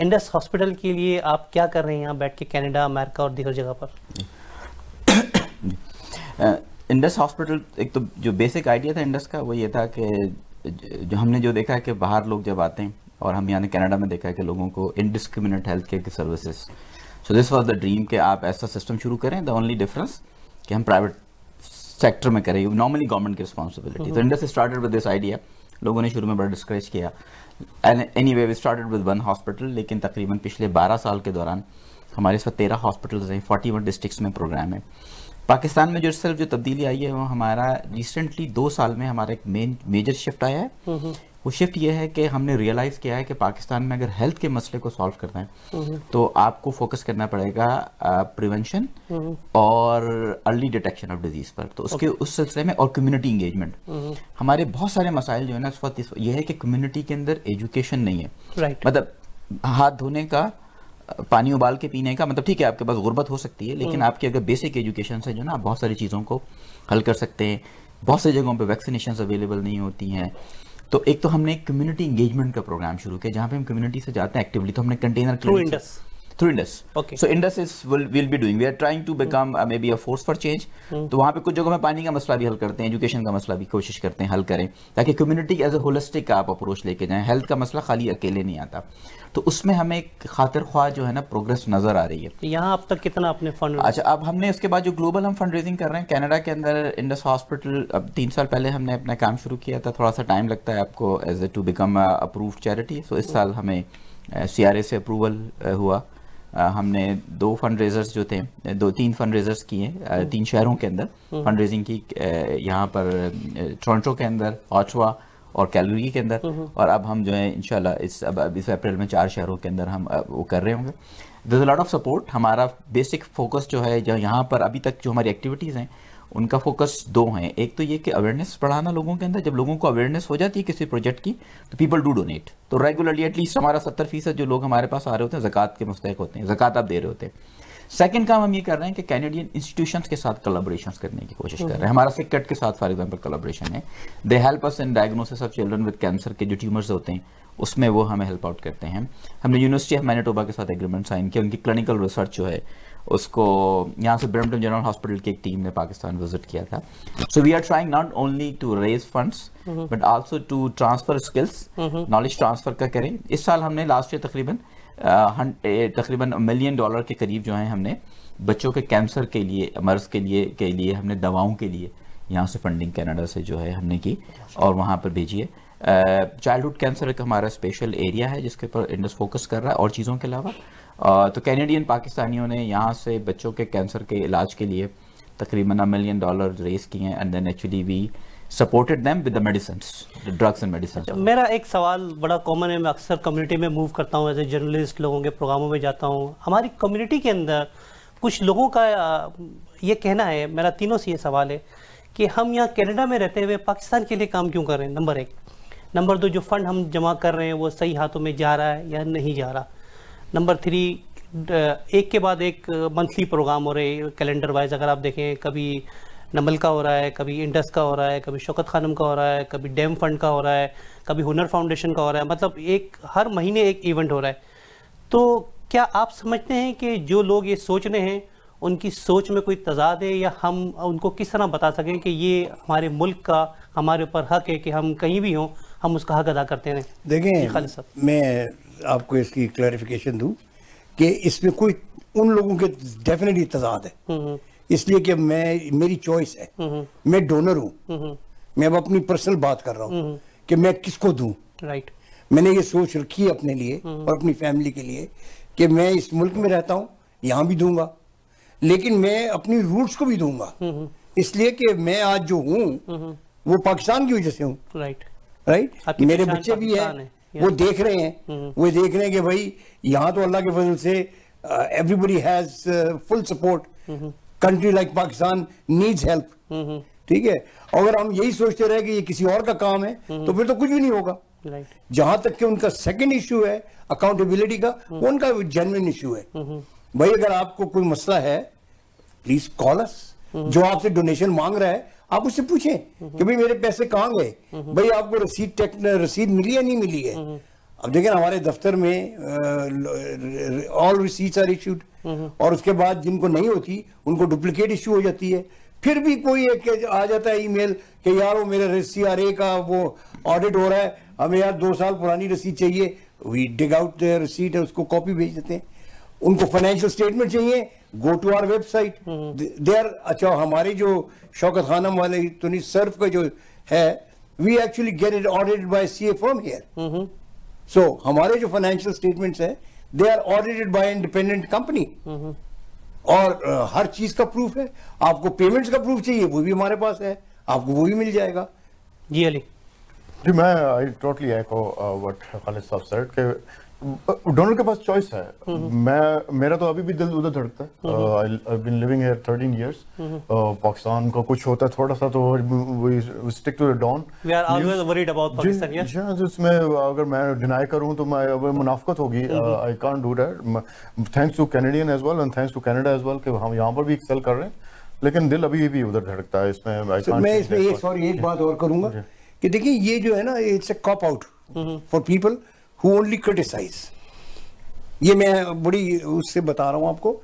इंडस हॉस्पिटल के लिए आप क्या कर रहे हैं यहाँ बैठ के कैनेडा अमेरिका और दीगर जगह पर इंडस हॉस्पिटल एक तो जो बेसिक आइडिया था इंडस का वो ये था कि जो हमने जो देखा है कि बाहर लोग जब आते हैं और हम यहाँ कनाडा में देखा है कि लोगों को इनडिस्क्रिमिनेट हेल्थ केयर की services so this was the dream कि आप ऐसा सिस्टम शुरू करें द ओनली डिफरेंस कि हम प्राइवेट सेक्टर में करें नॉर्मली गवर्नमेंट की रिस्पॉन्सिबिलिटी हम्म। तो Indus started with this idea लोगों ने शुरू में बड़ा डिस्करेज किया and anyway we started with one hospital लेकिन तकरीबन पिछले बारह साल के दौरान हमारे इस वक्त तेरह हॉस्पिटल्स हैं फोर्टी वन डिस्ट्रिक्स में प्रोग्राम है पाकिस्तान में जो सिर्फ जो तब्दीली आई है वो हमारा रिसेंटली दो साल में हमारा एक मेन मेजर शिफ्ट आया है हम्म, हम्म। वो शिफ्ट ये है कि हमने रियलाइज़ किया है कि पाकिस्तान में अगर हेल्थ के मसले को सॉल्व करना है हम्म, तो आपको फोकस करना पड़ेगा प्रिवेंशन और अर्ली डिटेक्शन ऑफ डिजीज़ पर तो उसके उस सिलसिले में और कम्युनिटी इंगेजमेंट हमारे बहुत सारे मसाइल जो है ना इस वक्त ये है कि कम्युनिटी के अंदर एजुकेशन नहीं है मतलब हाथ धोने का पानी उबाल के पीने का मतलब ठीक है आपके पास गुर्बत हो सकती है लेकिन हम्म। आपके अगर बेसिक एजुकेशन से जो ना आप बहुत सारी चीज़ों को हल कर सकते हैं बहुत सारी जगहों पर वैक्सीनेशन अवेलेबल नहीं होती हैं तो एक तो हमने एक कम्युनिटी इंगेजमेंट का प्रोग्राम शुरू किया जहाँ पे हम कम्युनिटी से जाते हैं एक्टिवली तो हमने container through Indus so Indus is will be doing we are trying to become may be a force for change तो वहाँ पे कुछ जगहों में पानी का मसला भी हल करते हैं एजुकेशन का मसला भी कोशिश करते हैं हल करें ताकि कम्युनिटी एज ए होलिस्टिक आप अप्रोच लेके जाएं हेल्थ का मसला खाली अकेले नहीं आता तो उसमें हमें एक खातर ख्वाह जो है ना प्रोग्रेस नजर आ रही है यहाँ अब तक कितना आपने फंड अच्छा अब हमने उसके बाद जो ग्लोबल हम फंड रेजिंग कर रहे हैं कनाडा के अंदर इंडस हॉस्पिटल अब तीन साल पहले हमने अपना काम शुरू किया था थोड़ा सा टाइम लगता है आपको as a to become approved charity so इस साल हमें सी आर ए से अप्रूवल uh, हुआ हमने दो फंड रेजर्स जो थे दो तीन फंड रेजर्स किए हम्म। तीन शहरों के अंदर फंड हम्म। रेजिंग की यहाँ पर टोरंटो के अंदर ऑचवा और कैलोरी के अंदर हम्म। और अब हम जो है इंशाल्लाह इस अब, इस अप्रैल में चार शहरों के अंदर हम वो कर रहे होंगे दर लॉट ऑफ सपोर्ट हमारा बेसिक फोकस जो है जो यहाँ पर अभी तक जो हमारी एक्टिविटीज़ हैं उनका फोकस दो हैं एक तो ये कि अवेयरनेस बढ़ाना लोगों के अंदर जब लोगों को अवेयरनेस हो जाती है किसी प्रोजेक्ट की तो पीपल डू डोनेट तो रेगुलरली एटलीस्ट हमारा सत्तर फीसद जो लोग हमारे पास आ रहे होते हैं जक़ात के मुस्तक होते हैं जक़ात आप दे रहे होते हैं सेकेंड काम हम ये कर रहे हैं कि कैनेडियन इंस्टीट्यूशन के साथ कलाब्रेशन करने की कोशिश कर रहे हैं हमारा सिक्कट के साथ फॉर एग्जाम्पल कलाब्रेशन है they help us in diagnosis of children with cancer के जो ट्यूमर्स होते हैं उसमें वो हमें हेल्प आउट करते हैं हमने यूनिवर्सिटी ऑफ मैनेटोबा के साथ एग्रीमेंट साइन किया उनकी क्लिनिकल रिसर्च जो है उसको यहाँ से ब्रम्पटन जनरल हॉस्पिटल की एक टीम ने पाकिस्तान विजिट किया था so we are trying not only to raise funds but also to transfer skills knowledge transfer का करें इस साल हमने लास्ट ईयर तकरीबन तकरीबन मिलियन डॉलर के करीब जो है हमने बच्चों के कैंसर के लिए मर्ज के लिए के लिए हमने दवाओं के लिए यहाँ से फंडिंग कनाडा से जो है हमने की और वहाँ पर भेजी है चाइल्डहुड कैंसर एक हमारा स्पेशल एरिया है जिसके ऊपर इंडस फोकस कर रहा है और चीज़ों के अलावा तो कैनेडियन पाकिस्तानियों ने यहाँ से बच्चों के कैंसर के इलाज के लिए तकरीबन अ मिलियन डॉलर रेस किए हैं and then actually we supported them with the medicine drugs and medicine मेरा एक सवाल बड़ा कॉमन है मैं अक्सर कम्युनिटी में मूव करता हूँ एज ए जर्नलिस्ट लोगों के प्रोग्रामों में जाता हूँ हमारी कम्युनिटी के अंदर कुछ लोगों का ये कहना है मेरा तीनों से ये सवाल है कि हम यहाँ कैनेडा में रहते हुए पाकिस्तान के लिए काम क्यों कर रहे हैं नंबर एक नंबर दो जो फंड हम जमा कर रहे हैं वो सही हाथों में जा रहा है या नहीं जा रहा नंबर थ्री एक के बाद एक मंथली प्रोग्राम हो रहे कैलेंडर वाइज अगर आप देखें कभी नमल का हो रहा है कभी इंडस का हो रहा है कभी शौकत खानम का हो रहा है कभी डैम फंड का हो रहा है कभी हुनर फाउंडेशन का हो रहा है मतलब एक हर महीने एक इवेंट हो रहा है तो क्या आप समझते हैं कि जो लोग ये सोच रहे हैं उनकी सोच में कोई तजाद है या हम उनको किस तरह बता सकें कि ये हमारे मुल्क का हमारे ऊपर हक है कि हम कहीं भी हों हम उसका हक अदा करते रहें देखें मैं आपको इसकी क्लैरिफिकेशन दूँ कि इसमें कोई उन लोगों के डेफिनेटली तजाद है हम्म, हम्म। इसलिए कि मैं मेरी चॉइस है हम्म, मैं डोनर हूँ मैं अब अपनी पर्सनल बात कर रहा हूँ कि मैं किसको दूँ राइट मैंने ये सोच रखी है अपने लिए और अपनी फैमिली के लिए कि मैं इस मुल्क में रहता हूँ यहाँ भी दूंगा लेकिन मैं अपनी रूट्स को भी दूंगा इसलिए कि मैं आज जो हूँ वो पाकिस्तान की वजह से हूँ राइट राइट मेरे बच्चे भी हैं वो देख रहे हैं हम्म, हम्म। वो देख रहे हैं कि भाई यहाँ तो अल्लाह के फजल से everybody has full support country like Pakistan needs help ठीक है अगर हम यही सोचते रहे कि ये किसी और का काम है हम्म, तो फिर तो कुछ भी नहीं होगा जहां तक कि उनका सेकंड इशू है अकाउंटेबिलिटी का उनका जेनविन इशू है भाई अगर आपको कोई मसला है प्लीज कॉल अस जो आपसे डोनेशन मांग रहा है आप उससे पूछें कि भाई मेरे पैसे कहाँ गए भाई आपको रसीद रसीद मिली या नहीं मिली है अब देखें हमारे दफ्तर में ऑल रिसीट्स आर इश्यूड और उसके बाद जिनको नहीं होती उनको डुप्लीकेट इश्यू हो जाती है फिर भी कोई एक आ जाता है ईमेल कि यार वो मेरा सी आर ए का वो ऑडिट हो रहा है हमें यार दो साल पुरानी रसीद चाहिए वी डिग आउट रसीद है उसको कॉपी भेज देते हैं उनको फाइनेंशियल स्टेटमेंट चाहिए go to our website they are अच्छा हमारे जो शौकत खानम वाले तुनी सर्फ का जो है we actually get it audited by C A from here so हमारे जो फाइनेंशियल स्टेटमेंट्स है they are audited by independent company और uh, हर चीज का प्रूफ है आपको पेमेंट्स का प्रूफ चाहिए वो भी हमारे पास है आपको वो भी मिल जाएगा जी अली जी मैं आई टोटली आई को वट खालिद साहब सर के डोनाल्ड के पास चॉइस है मैं मेरा तो अभी भी दिल उधर धड़कता है I been living here thirteen years Pakistan का कुछ होता है थोड़ा सा तो we stick to the Dawn we are always worried about Pakistan या जिसमें अगर मैं डिनाई करूं तो मैं अब मुनाफकत होगी I can't do that thanks to Canadian as well and thanks to Canada as well कि हम यहां पर भी एक्सेल कर रहे हैं लेकिन दिल अभी भी उधर धड़कता है इसमें so, मैं इसमें एक सॉरी एक बात और करूंगा कि देखिए ये जो है ना it's a cop out for people who only criticise ये मैं बड़ी उससे बता रहा हूँ आपको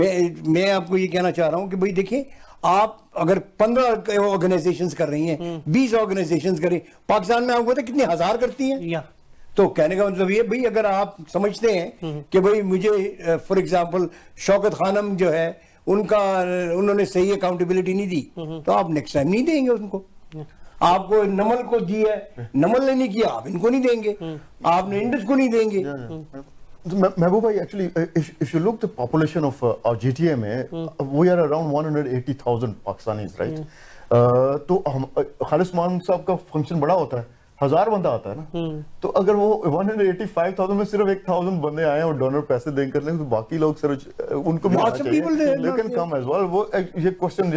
मैं मैं आपको ये कहना चाह रहा हूँ कि भाई देखिए आप अगर पंद्रह ऑर्गेनाइजेशन कर रही हैं हम्म। बीस ऑर्गेनाइजेशन कर रही पाकिस्तान में आपको तो कितने हजार करती हैं तो कहने का मतलब ये भाई अगर आप समझते हैं हम्म। कि भाई मुझे फॉर एग्जाम्पल शौकत खानम जो है उनका उन्होंने सही अकाउंटेबिलिटी नहीं दी हम्म। तो आप नेक्स्ट टाइम नहीं देंगे उनको आपको नमल को दिया है नमल ने नहीं किया आप इनको नहीं देंगे हम्म। आपने इंडस को नहीं देंगे महबूब hmm. भाई actually if you look the population of our GTA में we are around 180,000 Pakistanis right तो खालिद मान uh, साहब का फंक्शन बड़ा होता है हजार बंदा आता है ना हम्म। तो अगर वो 185,000 में सिर्फ एक थाउजेंड बंदे आए और डोनर पैसे देंगे कर तो बाकी लोग सर उनको लेकिन कम एज वेल वो ये क्वेश्चन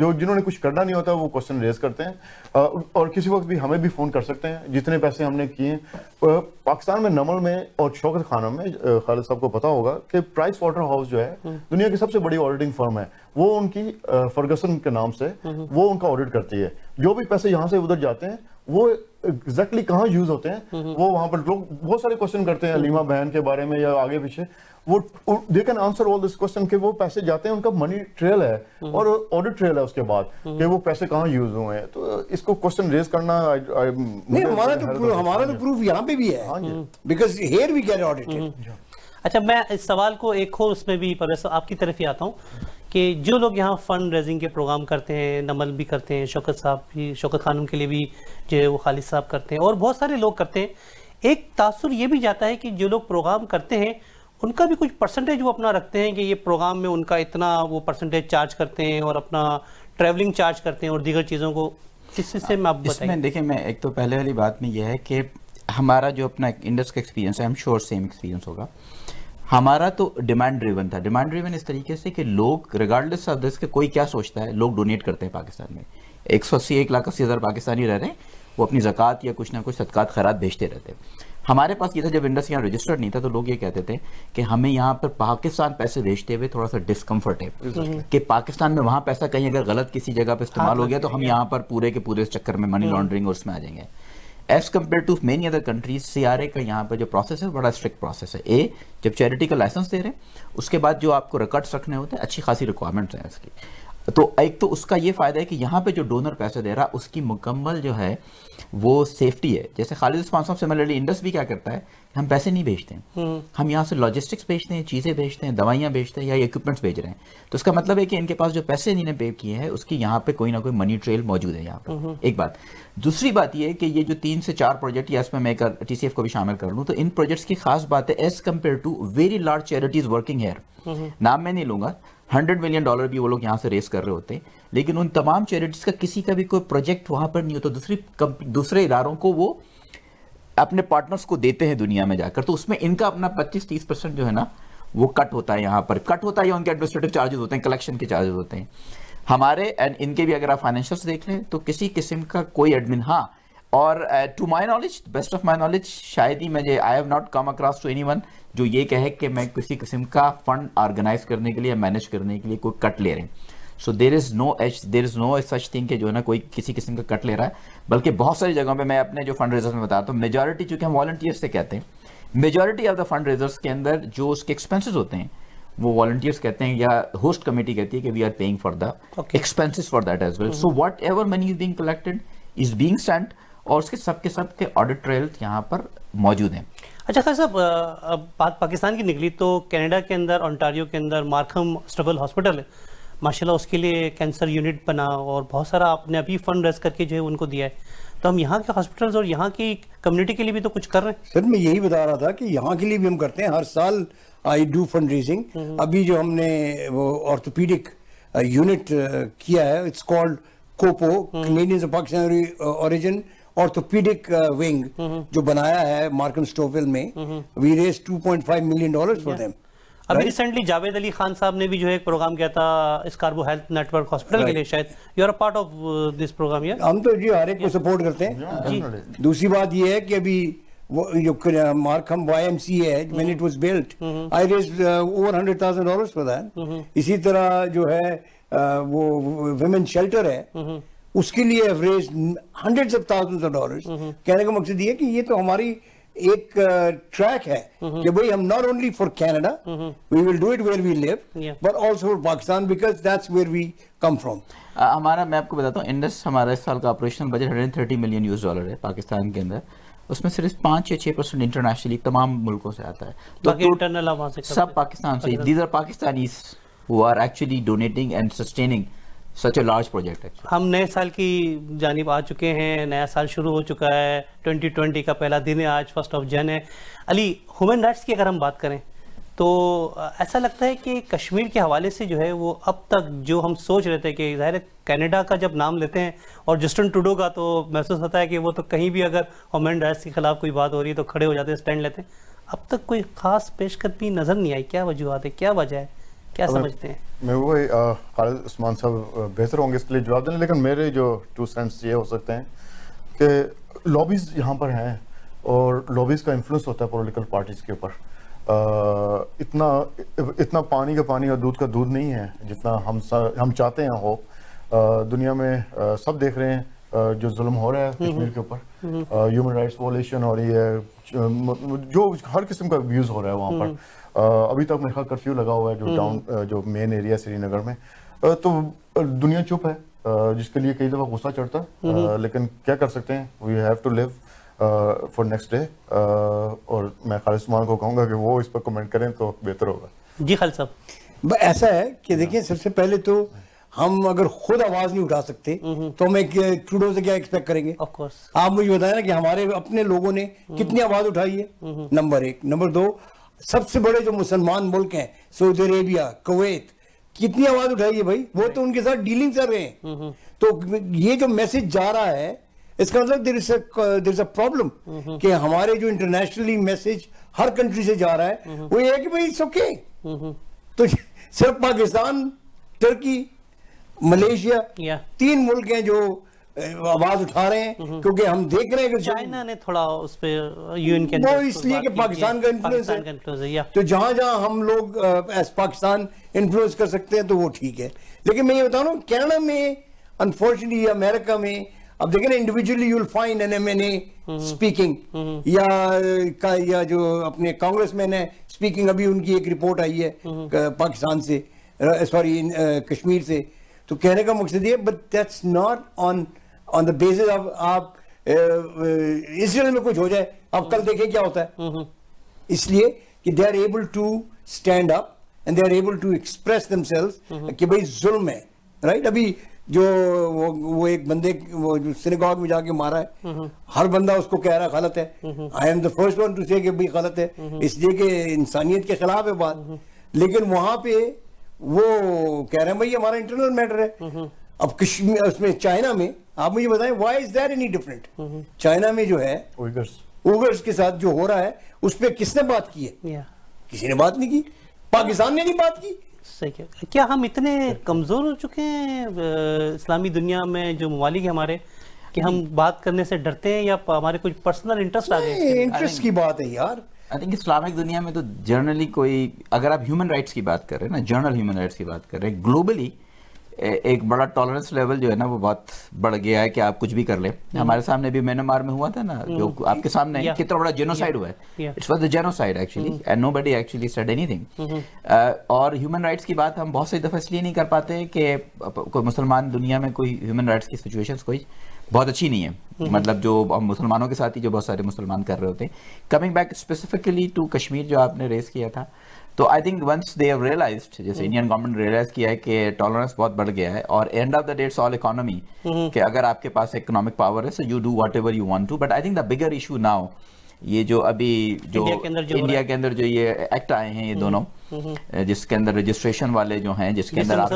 जो जिन्होंने कुछ करना नहीं होता वो क्वेश्चन रेज करते हैं और किसी वक्त भी हमें भी फोन कर सकते हैं जितने पैसे हमने किए पाकिस्तान में नमल में और शौकत खाना में खालिद साहब को पता होगा कि प्राइस वाटर हाउस जो है हम्म। दुनिया की सबसे बड़ी ऑडिटिंग फर्म है वो उनकी फर्गसन के नाम से हम्म। वो उनका ऑडिट करती है जो भी पैसे यहाँ से उधर जाते हैं वो एग्जैक्टली exactly कहाँ यूज होते हैं हम्म, हम्म। वो वहां पर लोग बहुत सारे क्वेश्चन करते हैं लीमा बहन के बारे में या आगे पीछे वो they can answer all this question के वो पैसे जाते हैं उनका मनी ट्रेल है हम्म। और ऑडिट ट्रेल है उसके बाद कि वो पैसे कहाँ यूज हुए हैं तो इसको क्वेश्चन रेज करना I, I, नहीं हमारा तो हमारा तो प्रूफ यहाँ पे भी है because here we get audited अच्छा मैं इस सवाल को एक और उसमें भी परवेश आपकी तरफ ही आता हूँ कि जो लोग यहाँ फ़ंड रेजिंग के प्रोग्राम करते हैं नमल भी करते हैं शौकत साहब भी शौकत खानम के लिए भी जो है वो खालिद साहब करते हैं और बहुत सारे लोग करते हैं एक तासर ये भी जाता है कि जो लोग प्रोग्राम करते हैं उनका भी कुछ परसेंटेज वो अपना रखते हैं कि ये प्रोग्राम में उनका इतना वो परसेंटेज चार्ज करते हैं और अपना ट्रैवलिंग चार्ज करते हैं और दीगर चीज़ों को किस से मैं आप इसमें देखिए मैं एक तो पहले वाली बात में यह है कि हमारा जो अपना इंडस्ट का एक्सपीरियंस है हम श्योर सेम एक्सपीरियंस होगा हमारा तो डिमांड ड्रिवन था डिमांड ड्रिवन इस तरीके से कि लोग रिगार्डलेस ऑफ दिस के कोई क्या सोचता है लोग डोनेट करते हैं पाकिस्तान में एक सौ अस्सी एक लाख अस्सी हज़ार पाकिस्तानी रह रहे हैं वो अपनी ज़क़़त या कुछ ना कुछ सदक़ात खैरात भेजते रहते हैं हमारे पास ये था जब इंडस यहाँ रजिस्टर्ड नहीं था तो लोग ये कहते थे कि हमें यहाँ पर पाकिस्तान पैसे भेजते हुए थोड़ा सा डिस्कम्फर्ट है कि पाकिस्तान में वहाँ पैसा कहीं अगर गलत किसी जगह पर इस्तेमाल हाँ, हो तो गया तो हम यहाँ पर पूरे के पूरे इस चक्कर में मनी हम्म। लॉन्ड्रिंग और उसमें आ जाएंगे as compare to many other countries C R A का यहाँ पर जो प्रोसेस है बड़ा स्ट्रिक्ट प्रोसेस है ए जब चैरिटी का लाइसेंस दे रहे हैं उसके बाद जो आपको रिकॉर्ड्स रखने होते हैं अच्छी खासी रिक्वायरमेंट्स हैं उसकी तो एक तो उसका ये फ़ायदा है कि यहाँ पे जो डोनर पैसे दे रहा है उसकी मुकम्मल जो है वो सेफ्टी है जैसे खालिद उस्मान साहब सिमिलरली इंडस भी क्या करता है हम पैसे नहीं भेजते हैं हम्म। हम यहाँ से लॉजिस्टिक्स भेजते हैं चीज़ें भेजते हैं दवाइयाँ भेजते हैं या इक्विपमेंट्स भेज रहे हैं तो उसका मतलब है कि इनके पास जो पैसे जिन्हें पे किए हैं उसकी यहाँ पे कोई ना कोई मनी ट्रेल मौजूद है यहाँ पर हम्म। एक बात दूसरी बात यह कि ये जो तीन से चार प्रोजेक्ट या इसमें मैं टी को भी शामिल कर लूँ तो इन प्रोजेक्ट्स की खास बात है as compare to very large charities working here नाम मैं नहीं लूंगा हंड्रेड मिलियन डॉलर भी वो लोग यहाँ से रेस कर रहे होते हैं लेकिन उन तमाम चैरिटीज़ का किसी का भी कोई प्रोजेक्ट वहाँ पर नहीं होता दूसरी दूसरे इदारों को वो अपने पार्टनर्स को देते हैं दुनिया में जाकर तो उसमें इनका अपना पच्चीस तीस परसेंट जो है ना वो कट होता है यहाँ पर कट होता है उनके एडमिनिस्ट्रेटिव चार्जेस होते हैं कलेक्शन के चार्जेस होते हैं हमारे एंड इनके भी अगर आप फाइनेंशियल्स देख लें तो किसी किस्म का कोई एडमिन हाँ और to my knowledge best of my knowledge शायद ही मुझे I have not come across to any जो ये कहे कि मैं किसी किस्म का फंड ऑर्गेनाइज करने के लिए मैनेज करने के लिए कोई कट ले रहे हैं so there is no H there is no such thing जो है ना कोई किसी किस्म का कट ले रहा है बल्कि बहुत सारी जगहों पे मैं अपने जो फंड रेजर्स में बताता हूँ मेजोरिटी चूंकि हम वॉल्टियर्स से कहते हैं majority of the fund raisers के अंदर जो उसके एक्सपेंसिस होते हैं वो वॉल्टियर्स कहते हैं या होस्ट कमेटी कहती है कि we are paying for the expenses for that as well so whatever money is being collected is being sent और उसके सब के सब के ऑडिट ट्रेल यहाँ पर मौजूद हैं अच्छा खास साहब बात पाकिस्तान की निकली तो कनाडा के अंदर ऑन्टारियो के अंदर मार्कम स्ट्रबल हॉस्पिटल है माशाल्लाह उसके लिए कैंसर यूनिट बना और बहुत सारा आपने अभी फंड रेस करके जो है उनको दिया है तो हम यहाँ के हॉस्पिटल्स और यहाँ की कम्युनिटी के लिए भी तो कुछ कर रहे हैं सर मैं यही बता रहा था कि यहाँ के लिए भी हम करते हैं हर साल आई डू फंड रेजिंग अभी जो हमने वो ऑर्थोपीडिक यूनिट uh, uh, किया है it's called COPO Canadians of Pakistan origin orthopaedic wing जो बनाया है मार्कम स्टोवेल में we raise 2.5 million dollars for them अभी रिसेंटली जावेद अली खान साहब ने भी जो एक प्रोग्राम किया था इस कार्बो हेल्थ नेटवर्क हॉस्पिटल के लिए शायद you are part of this programme ये हम तो जी हर एक को सपोर्ट करते हैं जी दूसरी बात ये है कि अभी वो जो मार्कम वाईएमसी है when it was built I raise over 100,000 dollars for that इसी तरह जो है uh, वो वुमेन शेल्टर है हम्म। उसके लिए average hundred of thousand of dollar कहने का मकसद ये कि ये तो हमारी एक ट्रैक uh, है mm-hmm. कि भाई हम not only for Canada we will do it where we live but also for Pakistan because that's where we come from हमारा मैं आपको बताता हूँ इंडस हमारा इस साल का operational budget 130 million US dollar है पाकिस्तान के अंदर उसमें सिर्फ पाँच या छः परसेंट इंटरनेशनली तमाम मुल्कों से आता है तो, तो इंटरनल सब पाकिस्तान से these are Pakistani who are actually donating and sustaining such a large project है हम नए साल की जानब आ चुके हैं नया साल शुरू हो चुका है 2020 का पहला दिन है आज फर्स्ट ऑफ जन है अली ह्यूमन राइट्स की अगर हम बात करें तो ऐसा लगता है कि कश्मीर के हवाले से जो है वो अब तक जो हम सोच रहे थे कि ज़ाहिर कनाडा का जब नाम लेते हैं और जस्टिन टूडो का तो महसूस होता है कि वो तो कहीं भी अगर ह्यूमन राइट्स के खिलाफ कोई बात हो रही है तो खड़े हो जाते हैं स्टैंड लेते हैं अब तक कोई ख़ास पेशकदमी नज़र नहीं आई क्या वजूहत है क्या वजह है क्या समझते हैं मैं वो खालिद उस्मान साहब बेहतर होंगे इसके लिए जवाब देने लेकिन मेरे जो टू सेंट्स ये हो सकते हैं कि लॉबीज़ यहाँ पर हैं और लॉबीज़ का इन्फ्लुएंस होता है पोलिटिकल पार्टीज़ के ऊपर इतना इतना पानी का पानी और दूध का दूध नहीं है जितना हम हम चाहते हैं हो दुनिया में आ, सब देख रहे हैं जो जुल्म हो रहा है कश्मीर के ऊपर ह्यूमन राइट्स वॉलेशन हो रही है जो हर किस्म का व्यूज हो रहा है वहाँ पर अभी तक मेरे ख्याल कर्फ्यू लगा हुआ है जो डाउन हम्म। जो मेन एरिया श्रीनगर में तो दुनिया चुप है जिसके लिए कई दफ़ा गुस्सा चढ़ता हम्म। लेकिन क्या कर सकते हैं we have to live for next day और मैं खालिद उस्मान को कहूँगा कि वो इस पर कमेंट करें तो बेहतर होगा जी खालिद साहब ऐसा है कि देखिए हाँ। सबसे पहले तो हम अगर खुद आवाज नहीं उठा सकते हम्म। तो हम एक ट्रूडो से क्या एक्सपेक्ट करेंगे ऑफ कोर्स आप मुझे बताया ना कि हमारे अपने लोगों ने कितनी आवाज उठाई है नंबर एक नंबर दो सबसे बड़े जो मुसलमान मुल्क हैं सऊदी अरेबिया कुवैत कितनी आवाज उठाई है भाई वो तो उनके साथ डीलिंग कर रहे हैं हम्म, हम्म। तो ये जो मैसेज जा रहा है इसका मतलब there is is a problem कि हमारे जो इंटरनेशनली मैसेज हर कंट्री से जा रहा है हम्म, वो ये है कि भाई इट्स ओके तो सिर्फ पाकिस्तान तुर्की मलेशिया तीन मुल्क हैं जो आवाज उठा रहे हैं हम्म। क्योंकि हम देख रहे हैं कि चाइना ने थोड़ा उस पर यूएन के वो इसलिए कि पाकिस्तान का इन्फ्लुएंस है तो जहां जहां हम लोग एस पाकिस्तान इन्फ्लुएंस कर सकते हैं तो वो ठीक है लेकिन मैं ये बता रहा हूँ कैनेडा में अनफॉर्चुनेटली अमेरिका में अब देखें ना individually you'll find an M N A speaking या जो अपने कांग्रेस मैन है स्पीकिंग अभी उनकी एक रिपोर्ट आई है हम्म। पाकिस्तान से सॉरी कश्मीर से तो कहने का मकसद ये but that's not on on the basis of आप इसराइल में कुछ हो जाए अब कल हम्म। देखें क्या होता है हम्म, हम्म। इसलिए कि they are able to stand up and they are able to express themselves कि भाई जुल्म है राइट अभी जो वो वो एक बंदे वो जो सिनेगॉग में जाके मारा है हर बंदा उसको कह रहा गलत है I am the first one to say भाई गलत है इसलिए कि इंसानियत के खिलाफ है बात लेकिन वहां पे वो कह रहे हैं भाई हमारा इंटरनल मैटर है अब कश्मीर उसमें चाइना में आप मुझे बताएं why is there any different China में जो है उगर्स उगर्स के साथ जो हो रहा है उस पर किसने बात की है किसी ने बात नहीं की पाकिस्तान ने नहीं बात की सही क्या क्या हम इतने कमज़ोर हो चुके हैं इस्लामी दुनिया में जो ममालिक हमारे कि हम बात करने से डरते हैं या हमारे कुछ पर्सनल इंटरेस्ट आ गए इंटरेस्ट की बात है यार आई थिंक इस्लामिक दुनिया में तो जर्नली कोई अगर आप ह्यूमन राइट्स की बात कर रहे हैं ना जर्नल ह्यूमन राइट्स की बात कर रहे हैं ग्लोबली एक बड़ा टॉलरेंस लेवल जो है ना वो बहुत बढ़ गया है कि आप कुछ भी कर ले हम्म। हमारे सामने भी म्यांमार में हुआ था ना हम्म। जो आपके सामने yeah. कितना बड़ा जेनोसाइड yeah. हुआ है it's was the genocide actually and nobody actually said anything और ह्यूमन राइट्स की बात हम बहुत सही दफा इसलिए नहीं कर पाते कि कोई मुसलमान दुनिया में कोई ह्यूमन राइट्स की सिचुएशन कोई बहुत अच्छी नहीं है हम्म। मतलब जो मुसलमानों के साथ ही जो बहुत सारे मुसलमान कर रहे होते हैं coming back specifically to Kashmir जो आपने रेस किया था तो I think once they have realised जैसे इंडियन गवर्नमेंट रियलाइज किया है कि टॉलरेंस बहुत बढ़ गया है और end of the day it's all economy कि अगर आपके पास इकोनॉमिक पावर है so you do whatever you want to but I think the bigger issue now ये जो अभी जो इंडिया के अंदर जो, जो ये एक्ट आए हैं ये हम्म। दोनों हम्म। जिसके अंदर रजिस्ट्रेशन वाले जो हैं जिसके अंदर आप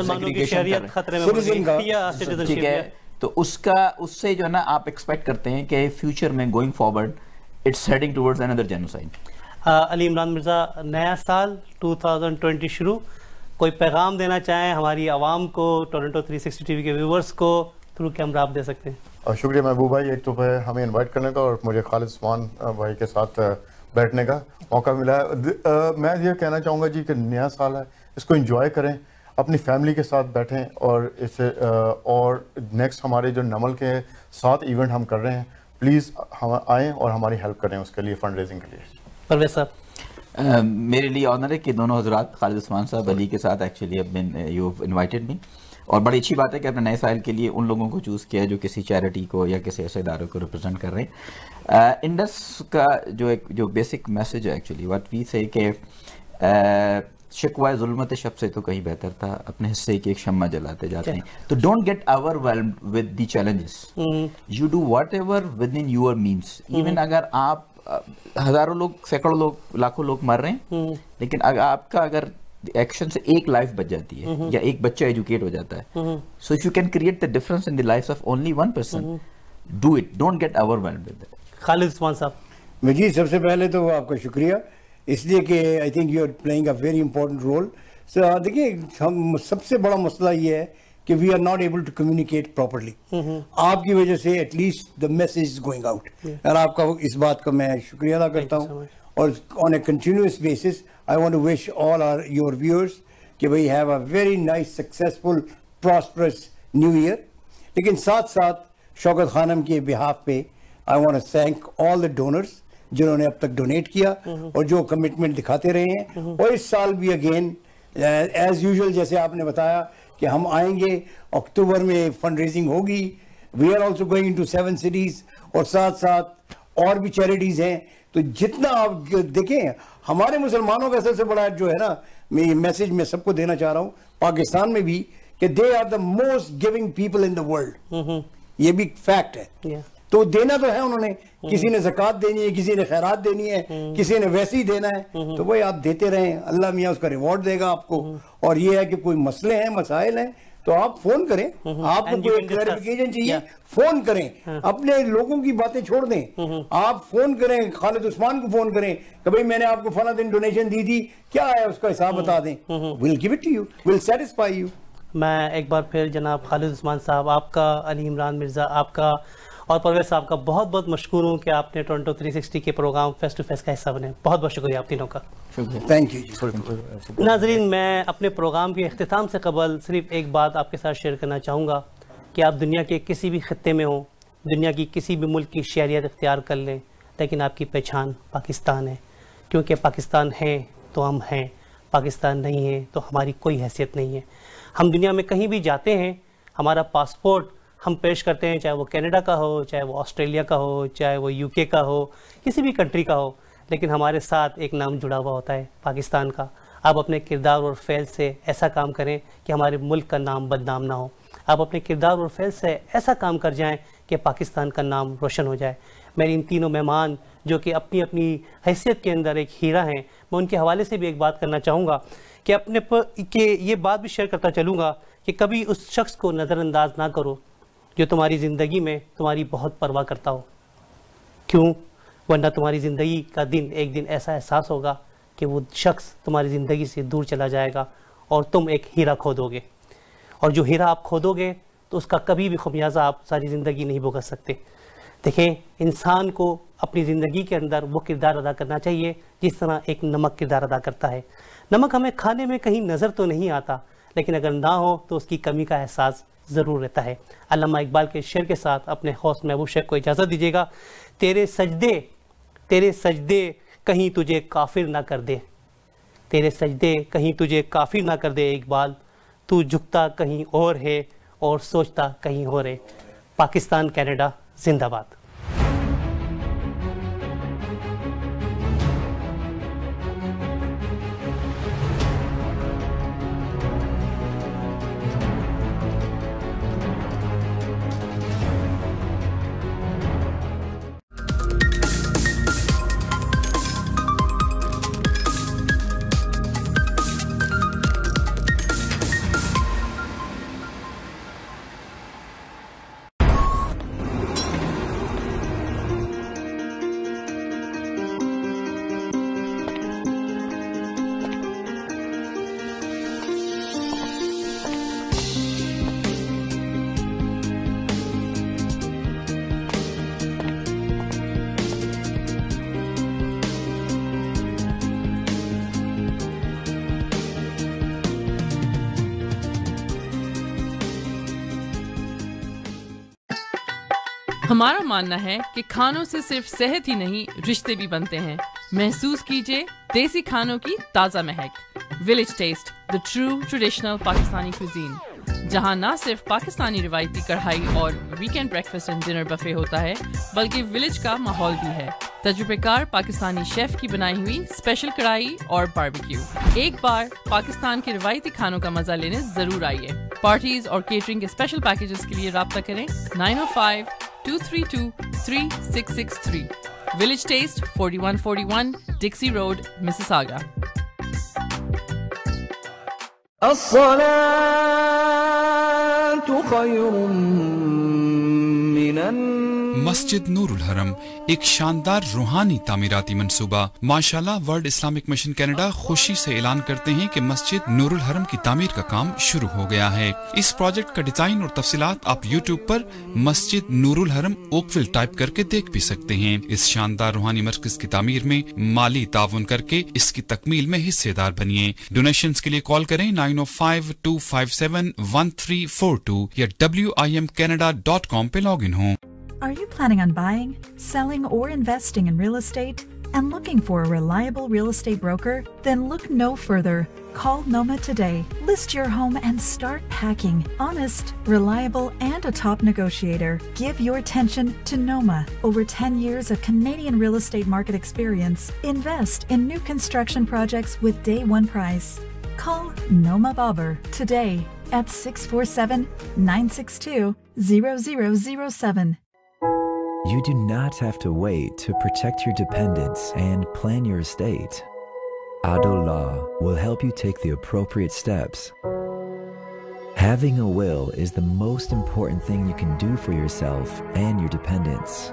ठीक है तो उसका उससे जो है ना आप एक्सपेक्ट करते हैं कि फ्यूचर में going forward it's heading towards another genocide हाँ, अली इमरान मिर्ज़ा नया साल 2020 शुरू कोई पैगाम देना चाहें हमारी आवाम को टोरंटो 360 टीवी के व्यूवर्स को थ्रू कैमरा आप दे सकते हैं और शुक्रिया महबूब भाई एक तो भाई हमें इनवाइट करने का और मुझे खालिद स्मान भाई के साथ बैठने का मौका मिला है मैं ये कहना चाहूँगा जी कि नया साल है इसको इंजॉय करें अपनी फैमिली के साथ बैठें और इसे और नेक्स्ट हमारे जो नमल के साथ इवेंट हम कर रहे हैं प्लीज़ हम आएँ और हमारी हेल्प करें उसके लिए फ़ंड रेजिंग के लिए परवेज साहब मेरे लिए ऑनर है कि दोनों हजरात खालिद उस्मान साहब अली के साथ एक्चुअली अब बिन यू इनवाइटेड मी और बड़ी अच्छी बात है कि आपने नए साल के लिए उन लोगों को चूज़ किया जो किसी चैरिटी को या किसी ऐसे इदारों को रिप्रेजेंट कर रहे हैं इंडस का जो एक जो बेसिक मैसेज है एक्चुअली वट वी से कि शिकवा जुलमत शब से तो कहीं बेहतर था अपने हिस्से की एक शम्मा जलाते जाते हैं तो डोंट गेट अवर वेल with the challenges you do whatever within your means even अगर आप हजारों लोग सैकड़ों लोग लाखों लोग मर रहे हैं हम्म। लेकिन अगर आपका अगर एक्शन से एक लाइफ बच जाती है हम्म। या एक बच्चा एजुकेट हो जाता है so if you can create the difference in the life of only one person do it don't get overwhelmed with Khalid Usman sahab मुझे सबसे पहले तो आपका शुक्रिया इसलिए कि I think you are playing a very important role देखिए हम सबसे बड़ा मसला ये है कि we are not able to communicate properly आपकी वजह से at least the message is going out और आपका इस बात का मैं शुक्रिया अदा करता हूँ और on a continuous basis I want to wish all our your viewers कि we have a very nice successful prosperous new year लेकिन साथ साथ शौकत खानम के बिहाफ पे I want thank all the donors जिन्होंने अब तक डोनेट किया mm-hmm. और जो कमिटमेंट दिखाते रहे हैं mm-hmm. और इस साल भी अगेन एज यूजल जैसे आपने बताया कि हम आएंगे अक्टूबर में फंड रेजिंग होगी we are also going to seven cities और साथ साथ और भी चैरिटीज़ हैं तो जितना आप देखें हमारे मुसलमानों का सबसे बड़ा जो है ना मैं ये मैसेज मैं सबको देना चाह रहा हूँ पाकिस्तान में भी कि they are the most giving people in the world ये भी फैक्ट है yeah. तो देना तो है उन्होंने हम्म। किसी ने जक़ात देनी है किसी ने खैरात देनी है हम्म। किसी ने वैसे ही देना है हम्म। तो भाई आप देते रहे अल्लाह मियाँ उसका रिवॉर्ड देगा आपको और ये है कि कोई मसले हैं मसाइल हैं तो आप फोन करें आपको कोई क्लैरिफिकेशन चाहिए फोन करें हाँ। अपने लोगों की बातें छोड़ दें आप फोन करें खालिद उस्मान को फोन करें कि भाई मैंने आपको फला दिन डोनेशन दी थी क्या है उसका हिसाब बता दें will give it you will satisfy you मैं एक बार फिर जनाब खालिद उस्मान साहब आपका अली इमरान मिर्ज़ा आपका और परवेज साहब का बहुत बहुत मशहूर हूँ कि आपने टोरंटो 360 के प्रोग्राम फेस टू फेस का हिस्सा बने बहुत बहुत शुक्रिया आप तीनों का थैंक यू नाजरीन मैं अपने प्रोग्राम के अख्ताम से कबल सिर्फ एक बात आपके साथ शेयर करना चाहूँगा कि आप दुनिया के किसी भी खत्े में हों दुनिया की किसी भी मुल्क की शहरीत इख्तियार कर लें लेकिन आपकी पहचान पाकिस्तान है क्योंकि पाकिस्तान है तो हम हैं पाकिस्तान नहीं है तो हमारी कोई हैसियत नहीं है हम दुनिया में कहीं भी जाते हैं हमारा पासपोर्ट हम पेश करते हैं चाहे वो कनाडा का हो चाहे वो ऑस्ट्रेलिया का हो चाहे वो यूके का हो किसी भी कंट्री का हो लेकिन हमारे साथ एक नाम जुड़ा हुआ होता है पाकिस्तान का आप अपने किरदार और फैल से ऐसा काम करें कि हमारे मुल्क का नाम बदनाम ना हो आप अपने किरदार और फैल से ऐसा काम कर जाएँ कि पाकिस्तान का नाम रोशन हो जाए मेरे इन तीनों मेहमान जो कि अपनी अपनी हैसियत के अंदर एक हीरा हैं मैं उनके हवाले से भी एक बात करना चाहूँगा कि अपने पर के ये बात भी शेयर करता चलूँगा कि कभी उस शख्स को नज़रअंदाज ना करो जो तुम्हारी ज़िंदगी में तुम्हारी बहुत परवाह करता हो क्यों वरना तुम्हारी ज़िंदगी का दिन एक दिन ऐसा एहसास होगा कि वो शख्स तुम्हारी ज़िंदगी से दूर चला जाएगा और तुम एक हीरा खोदोगे और जो हीरा आप खोदोगे तो उसका कभी भी खमियाजा आप सारी ज़िंदगी नहीं भुगत सकते देखें इंसान को अपनी ज़िंदगी के अंदर वो किरदार अदा करना चाहिए जिस तरह एक नमक किरदार अदा करता है नमक हमें खाने में कहीं नज़र तो नहीं आता लेकिन अगर ना हो तो उसकी कमी का एहसास ज़रूर रहता है अलामा इकबाल के शेर के साथ अपने हौस महबूब शेख को इजाज़त दीजिएगा तेरे सजदे तेरे सजदे कहीं तुझे काफिर ना कर दे तेरे सजदे कहीं तुझे काफिर ना कर दे इकबाल तू झुकता कहीं और है और सोचता कहीं और है पाकिस्तान कैनेडा जिंदाबाद मानना है कि खानों से सिर्फ सेहत ही नहीं रिश्ते भी बनते हैं महसूस कीजिए देसी खानों की ताज़ा महक Village Taste the true traditional Pakistani cuisine जहां ना सिर्फ पाकिस्तानी रिवायती कढ़ाई और weekend breakfast and dinner buffet होता है बल्कि विलेज का माहौल भी है तजुर्बेकार पाकिस्तानी शेफ की बनाई हुई स्पेशल कढ़ाई और बारबेक्यू एक बार पाकिस्तान के रिवायती खानों का मजा लेने जरूर आइए पार्टीज और केटरिंग के स्पेशल पैकेजेस के लिए रब्ता करें nine O five 232 3663. Village Taste, 4141 Dixie Road, Mississauga. الصلاة خير من النار मस्जिद नूरुल हरम एक शानदार रूहानी तमीराती मनसूबा माशाला वर्ल्ड इस्लामिक मिशन कनाडा खुशी से ऐलान करते हैं कि मस्जिद नूरुल हरम की तमीर का काम शुरू हो गया है इस प्रोजेक्ट का डिजाइन और तफसीत आप यूट्यूब पर मस्जिद नूरुल हरम ओकविल टाइप करके देख भी सकते हैं इस शानदार रूहानी मरकज की तमीर में माली ताउन करके इसकी तकमील में हिस्सेदार बनिए डोनेशन के लिए कॉल करें nine O five two five seven one three four two या W I M Canada dot com पे लॉग इन हो Are you planning on buying, selling, or investing in real estate and looking for a reliable real estate broker? Then look no further. Call NOMA today. List your home and start packing. Honest, reliable, and a top negotiator. Give your attention to NOMA. Over 10 years of Canadian real estate market experience, invest in new construction projects with day one price. Call NOMA Bobber today at 647 962 0007. You do not have to wait to protect your dependents and plan your estate. Ado Law will help you take the appropriate steps. Having a will is the most important thing you can do for yourself and your dependents.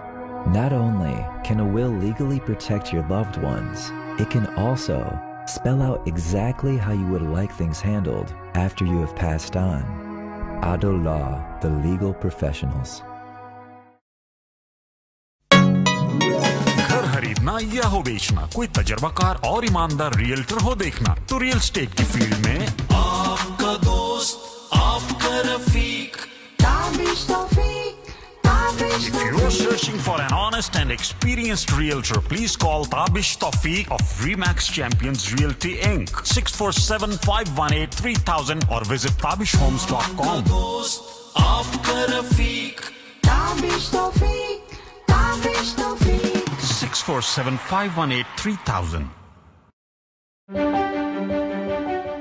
Not only can a will legally protect your loved ones, it can also spell out exactly how you would like things handled after you have passed on. Ado Law, the legal professionals. करना या हो बेचना कोई तजर्बाकार और ईमानदार realtor हो देखना तो रियल स्टेट की फील्ड में आपका दोस्त आपका Rafiq If you're searching for an honest and experienced realtor, please call Tabish Tafiq of Remax Champions Realty Inc. 647-518-3000 or visit tabishhomes.com. Tabish Tafiq, Tabish Tafiq.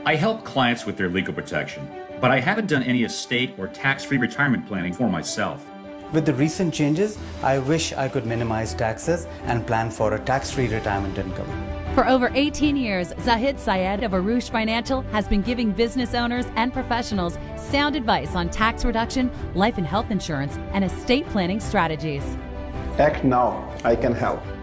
I help clients with their legal protection, but I haven't done any estate or tax free retirement planning for myself. With the recent changes, I wish I could minimize taxes and plan for a tax free retirement income. For over 18 years, Zahid Syed of Arush Financial has been giving business owners and professionals sound advice on tax reduction, life and health insurance, and estate planning strategies. Act now, I can help.